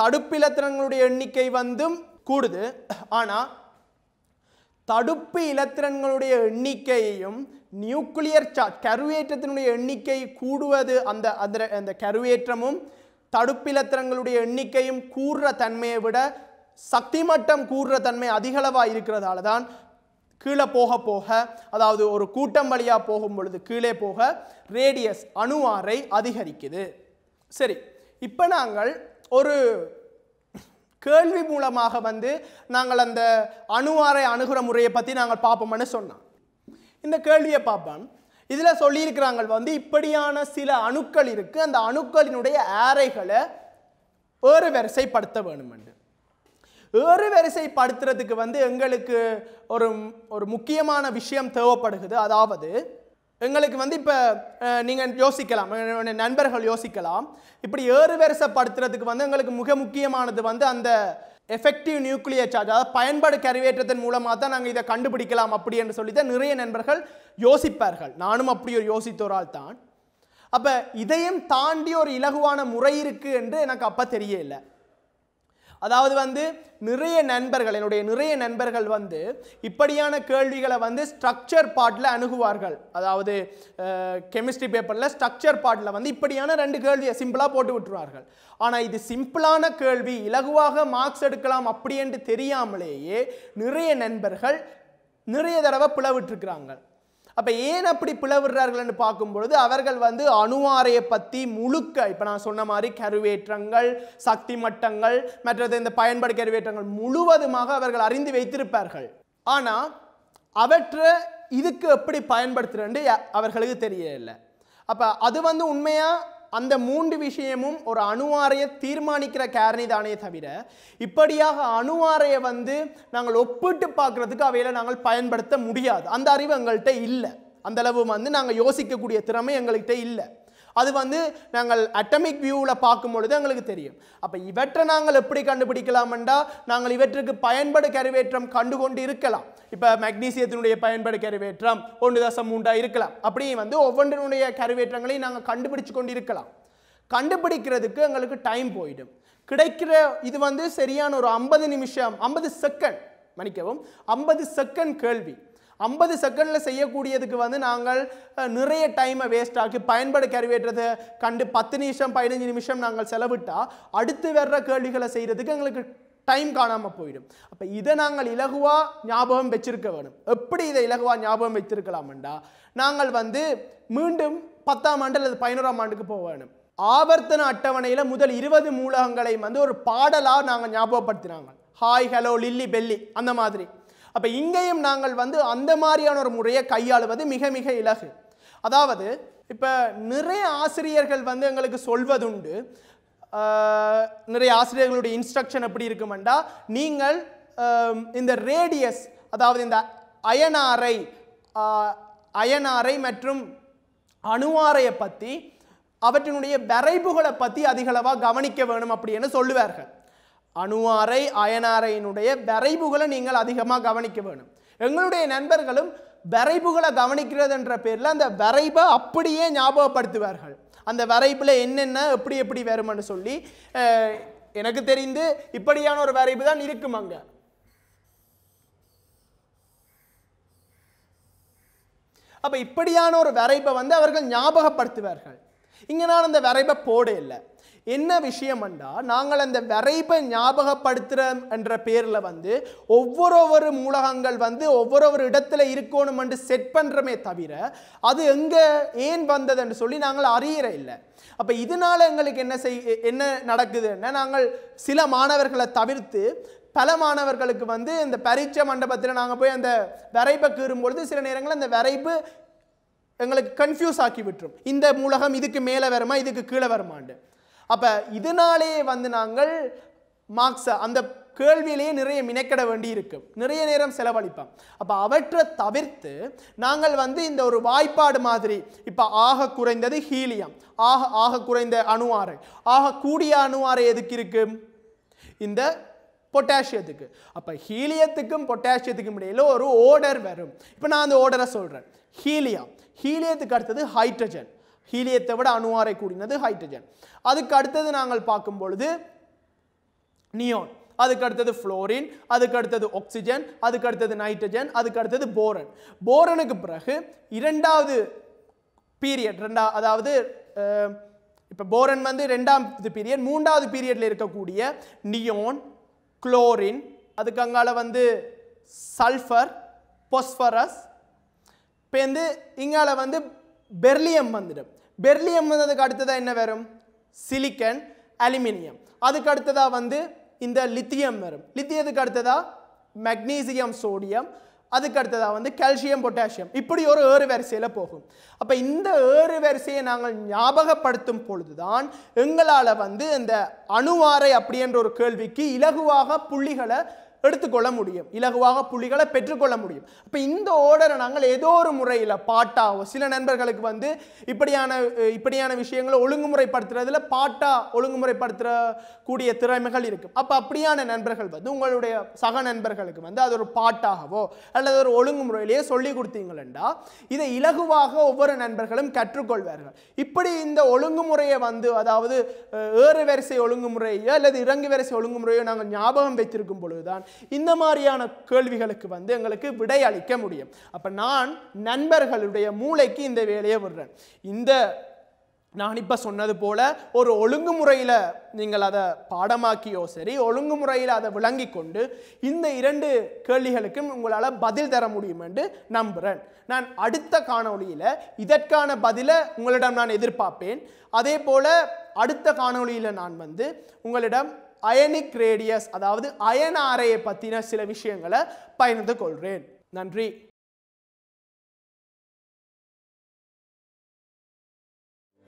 தடுப்பிலத்திரங்களுடைய எண்ணிக்கை வந்தும் கூடுது ஆனால் தடுப்பு இலத்திரன்களுடைய எண்ணிக்கையையும் நியூக்ளியர் சார்ஜ் கருவேற்றத்தினுடைய எண்ணிக்கை கூடுவது அந்த அந்த அந்த கருவேற்றமும் தடுப்பு இலத்திரங்களுடைய எண்ணிக்கையும் கூடுற தன்மையை விட சக்தி மட்டம் கூடுற தன்மை அதிகளவாக இருக்கிறதால தான் கீழே போக போக அதாவது ஒரு கூட்டம் வழியாக போகும் பொழுது கீழே போக ரேடியஸ் அணுவாரை அதிகரிக்குது சரி இப்போ நாங்கள் ஒரு கேள்வி மூலமாக வந்து நாங்கள் அந்த அணுவாரை அணுகுற முறையை பற்றி நாங்கள் பார்ப்போம்னு சொன்னான் இந்த கேள்வியை பார்ப்பான் இதில் சொல்லியிருக்கிறாங்க வந்து இப்படியான சில அணுக்கள் இருக்குது அந்த அணுக்களினுடைய ஆரைகளை ஏறு வரிசைப்படுத்த வேணுமெண்டு ஏறு வரிசைப்படுத்துறதுக்கு வந்து எங்களுக்கு ஒரு ஒரு முக்கியமான விஷயம் தேவைப்படுகிறது அதாவது எங்களுக்கு வந்து இப்போ நீங்கள் யோசிக்கலாம் என்னுடைய நண்பர்கள் யோசிக்கலாம் இப்படி ஏறு வந்து எங்களுக்கு மிக முக்கியமானது வந்து அந்த எஃபெக்டிவ் நியூக்ளியர் சார்ஜ் அதாவது பயன்பாடு கருவேற்றத்தின் மூலமாக தான் நாங்கள் இதை கண்டுபிடிக்கலாம் அப்படி என்று சொல்லி தான் நிறைய நண்பர்கள் யோசிப்பார்கள் நானும் அப்படி ஒரு யோசித்தோரால் தான் அப்போ இதையும் தாண்டி ஒரு இலகுவான முறை இருக்குது என்று எனக்கு அப்போ தெரியல அதாவது வந்து நிறைய நண்பர்கள் என்னுடைய நிறைய நண்பர்கள் வந்து இப்படியான கேள்விகளை வந்து ஸ்ட்ரக்சர் பார்ட்டில் அணுகுவார்கள் அதாவது கெமிஸ்ட்ரி பேப்பரில் ஸ்ட்ரக்சர் பார்ட்டில் வந்து இப்படியான ரெண்டு கேள்வியை சிம்பிளாக போட்டு விட்டுருவார்கள் ஆனால் இது சிம்பிளான கேள்வி இலகுவாக மார்க்ஸ் எடுக்கலாம் அப்படி என்று தெரியாமலேயே நிறைய நண்பர்கள் நிறைய தடவை பிளவிட்டுருக்கிறாங்க அப்போ ஏன் அப்படி பார்க்கும் பார்க்கும்பொழுது அவர்கள் வந்து அணுவாரையை பற்றி முழுக்க இப்போ நான் சொன்ன மாதிரி கருவேற்றங்கள் சக்தி மட்டங்கள் மற்றது இந்த பயன்பாடு கருவேற்றங்கள் முழுவதுமாக அவர்கள் அறிந்து வைத்திருப்பார்கள் ஆனால் அவற்றை இதுக்கு எப்படி பயன்படுத்துகிறேன்னு அவர்களுக்கு தெரியல அப்போ அது வந்து உண்மையாக அந்த மூன்று விஷயமும் ஒரு அணுவாரையை தீர்மானிக்கிற காரணி தானே தவிர இப்படியாக அணுவாரையை வந்து நாங்கள் ஒப்பிட்டு பார்க்குறதுக்கு அவையில் நாங்கள் பயன்படுத்த முடியாது அந்த அறிவு எங்கள்கிட்ட இல்லை அந்தளவு வந்து நாங்கள் யோசிக்கக்கூடிய திறமை எங்கள்கிட்ட இல்லை அது வந்து நாங்கள் அட்டமிக் வியூவில் பார்க்கும் பொழுது எங்களுக்கு தெரியும் அப்போ இவற்றை நாங்கள் எப்படி கண்டுபிடிக்கலாம்டா நாங்கள் இவற்றுக்கு பயன்படு கருவேற்றம் கண்டுகொண்டு இருக்கலாம் இப்போ மெக்னீசியத்தினுடைய பயன்படு கருவேற்றம் ஒன்று தசம் மூன்றா இருக்கலாம் அப்படி வந்து ஒவ்வொன்றினுடைய கருவேற்றங்களையும் நாங்கள் கண்டுபிடிச்சு கொண்டு இருக்கலாம் கண்டுபிடிக்கிறதுக்கு எங்களுக்கு டைம் போயிடும் கிடைக்கிற இது வந்து சரியான ஒரு ஐம்பது நிமிஷம் ஐம்பது செகண்ட் மன்னிக்கவும் ஐம்பது செகண்ட் கேள்வி ஐம்பது செகண்டில் செய்யக்கூடியதுக்கு வந்து நாங்கள் நிறைய டைமை வேஸ்ட் ஆக்கி பயன்பட கருவேற்றதை கண்டு பத்து நிமிஷம் பதினஞ்சு நிமிஷம் நாங்கள் செலவிட்டால் அடுத்து வர்ற கேள்விகளை செய்கிறதுக்கு எங்களுக்கு டைம் காணாமல் போயிடும் அப்போ இதை நாங்கள் இலகுவாக ஞாபகம் வச்சிருக்க வேணும் எப்படி இதை இலகுவாக ஞாபகம் வைத்திருக்கலாம்டா நாங்கள் வந்து மீண்டும் பத்தாம் ஆண்டு அல்லது பதினோராம் ஆண்டுக்கு போக வேணும் ஆவர்த்தன அட்டவணையில் முதல் இருபது மூலகங்களையும் வந்து ஒரு பாடலாக நாங்கள் ஞாபகப்படுத்தினாங்க ஹாய் ஹலோ லில்லி பெல்லி அந்த மாதிரி அப்போ இங்கேயும் நாங்கள் வந்து அந்த மாதிரியான ஒரு முறையை கையாளுவது மிக மிக இலகு அதாவது இப்போ நிறைய ஆசிரியர்கள் வந்து எங்களுக்கு சொல்வதுண்டு நிறைய ஆசிரியர்களுடைய இன்ஸ்ட்ரக்ஷன் எப்படி இருக்குமெண்டா நீங்கள் இந்த ரேடியஸ் அதாவது இந்த அயனாரை அயனாரை மற்றும் அணுவாரையை பற்றி அவற்றினுடைய வரைபுகளை பற்றி அதிகளவாக கவனிக்க வேணும் அப்படின்னு சொல்லுவார்கள் அணுவாரை அயனாரையினுடைய விரைவுகளை நீங்கள் அதிகமாக கவனிக்க வேணும் எங்களுடைய நண்பர்களும் விரைவுகளை கவனிக்கிறது என்ற பேரில் அந்த விரைவை அப்படியே ஞாபகப்படுத்துவார்கள் அந்த விரைப்பில் என்னென்ன எப்படி எப்படி வரும்னு சொல்லி எனக்கு தெரிந்து இப்படியான ஒரு விரைவு தான் இருக்கும் அப்போ இப்படியான ஒரு விரைப்பை வந்து அவர்கள் ஞாபகப்படுத்துவார்கள் இங்கே நான் அந்த விரைப்பை போட இல்லை என்ன விஷயம்ண்டா நாங்கள் அந்த விரைப்பை ஞாபகப்படுத்துகிறோம் என்ற பேரில் வந்து ஒவ்வொரு மூலகங்கள் வந்து ஒவ்வொரு ஒரு இடத்துல இருக்கணும் என்று செட் பண்ணுறமே தவிர அது எங்கே ஏன் வந்ததுன்னு சொல்லி நாங்கள் அறியிற இல்லை அப்போ இதனால் எங்களுக்கு என்ன செய் என்ன நடக்குதுன்னா நாங்கள் சில மாணவர்களை தவிர்த்து பல மாணவர்களுக்கு வந்து இந்த பரீட்சை மண்டபத்தில் நாங்கள் போய் அந்த கீறும் கீறும்பொழுது சில நேரங்களில் அந்த விரைப்பு எங்களுக்கு கன்ஃபியூஸ் ஆக்கி விட்டுரும் இந்த மூலகம் இதுக்கு மேலே வருமா இதுக்கு கீழே வருமாண்டு அப்போ இதனாலேயே வந்து நாங்கள் மார்க்ஸை அந்த கேள்வியிலேயே நிறைய மினைக்கட வேண்டி இருக்கும் நிறைய நேரம் செலவழிப்போம் அப்போ அவற்றை தவிர்த்து நாங்கள் வந்து இந்த ஒரு வாய்ப்பாடு மாதிரி இப்போ ஆக குறைந்தது ஹீலியம் ஆக ஆக குறைந்த அணுவாறை ஆக கூடிய அணுவாறை எதுக்கு இருக்கு இந்த பொட்டாசியத்துக்கு அப்போ ஹீலியத்துக்கும் பொட்டாசியத்துக்கும் இடையில ஒரு ஓடர் வரும் இப்போ நான் அந்த ஓடரை சொல்கிறேன் ஹீலியம் ஹீலியத்துக்கு அடுத்தது ஹைட்ரஜன் ஹீலியத்தை விட அணுவாரை கூடினது ஹைட்ரஜன் அதுக்கு அடுத்தது நாங்கள் பார்க்கும் பொழுது நியோன் அதுக்கு அடுத்தது ஃப்ளோரின் அதுக்கு அடுத்தது ஆக்சிஜன் அதுக்கு அடுத்தது நைட்ரஜன் அதுக்கு அடுத்தது போரன் போரனுக்கு பிறகு இரண்டாவது பீரியட் ரெண்டா அதாவது இப்போ போரன் வந்து ரெண்டாவது பீரியட் மூன்றாவது பீரியடில் இருக்கக்கூடிய நியோன் குளோரின் அதுக்கு அங்கால வந்து சல்ஃபர் பொஸ்பரஸ் இப்போ வந்து இங்கால வந்து பெர்லியம் வந்துடும் பெர்லியம் வந்ததுக்கு அடுத்ததாக என்ன வரும் சிலிக்கன் அலுமினியம் அதுக்கு அடுத்ததாக வந்து இந்த லித்தியம் வரும் லித்தியத்துக்கு அடுத்ததாக மெக்னீசியம் சோடியம் அதுக்கு அடுத்ததாக வந்து கால்சியம் பொட்டாசியம் இப்படி ஒரு ஏறு வரிசையில் போகும் அப்போ இந்த ஏறு வரிசையை நாங்கள் ஞாபகப்படுத்தும் பொழுது தான் எங்களால் வந்து இந்த அணுவாரை அப்படின்ற ஒரு கேள்விக்கு இலகுவாக புள்ளிகளை எடுத்துக்கொள்ள முடியும் இலகுவாக புள்ளிகளை பெற்றுக்கொள்ள முடியும் அப்போ இந்த ஓர்டரை நாங்கள் ஏதோ ஒரு முறையில் பாட்டாவோ சில நண்பர்களுக்கு வந்து இப்படியான இப்படியான விஷயங்களை ஒழுங்குமுறைப்படுத்துறதுல பாட்டா ஒழுங்குமுறைப்படுத்துற கூடிய திறமைகள் இருக்கும் அப்போ அப்படியான நண்பர்கள் வந்து உங்களுடைய சக நண்பர்களுக்கு வந்து அது ஒரு பாட்டாகவோ அல்லது ஒரு ஒழுங்குமுறையிலேயே சொல்லி கொடுத்தீங்களா இதை இலகுவாக ஒவ்வொரு நண்பர்களும் கற்றுக்கொள்வார்கள் இப்படி இந்த ஒழுங்குமுறையை வந்து அதாவது ஏறு வரிசை ஒழுங்குமுறையோ அல்லது இறங்கு வரிசை ஒழுங்குமுறையோ நாங்கள் ஞாபகம் வைத்திருக்கும் பொழுதுதான் இந்த மாதிரியான கேள்விகளுக்கு வந்து எங்களுக்கு விடை அளிக்க முடியும் அப்போ நான் நண்பர்களுடைய மூளைக்கு இந்த வேலையை விடுறேன் இந்த நான் இப்போ சொன்னது போல் ஒரு ஒழுங்குமுறையில் நீங்கள் அதை பாடமாக்கியோ சரி ஒழுங்குமுறையில் அதை விளங்கி கொண்டு இந்த இரண்டு கேள்விகளுக்கும் உங்களால் பதில் தர முடியும் என்று நம்புகிறேன் நான் அடுத்த காணொளியில் இதற்கான பதிலை உங்களிடம் நான் எதிர்பார்ப்பேன் அதே போல் அடுத்த காணொளியில் நான் வந்து உங்களிடம் அயனிக் ரேடியஸ் அதாவது அயனாரையை பற்றின சில விஷயங்களை பயந்து கொள்கிறேன் நன்றி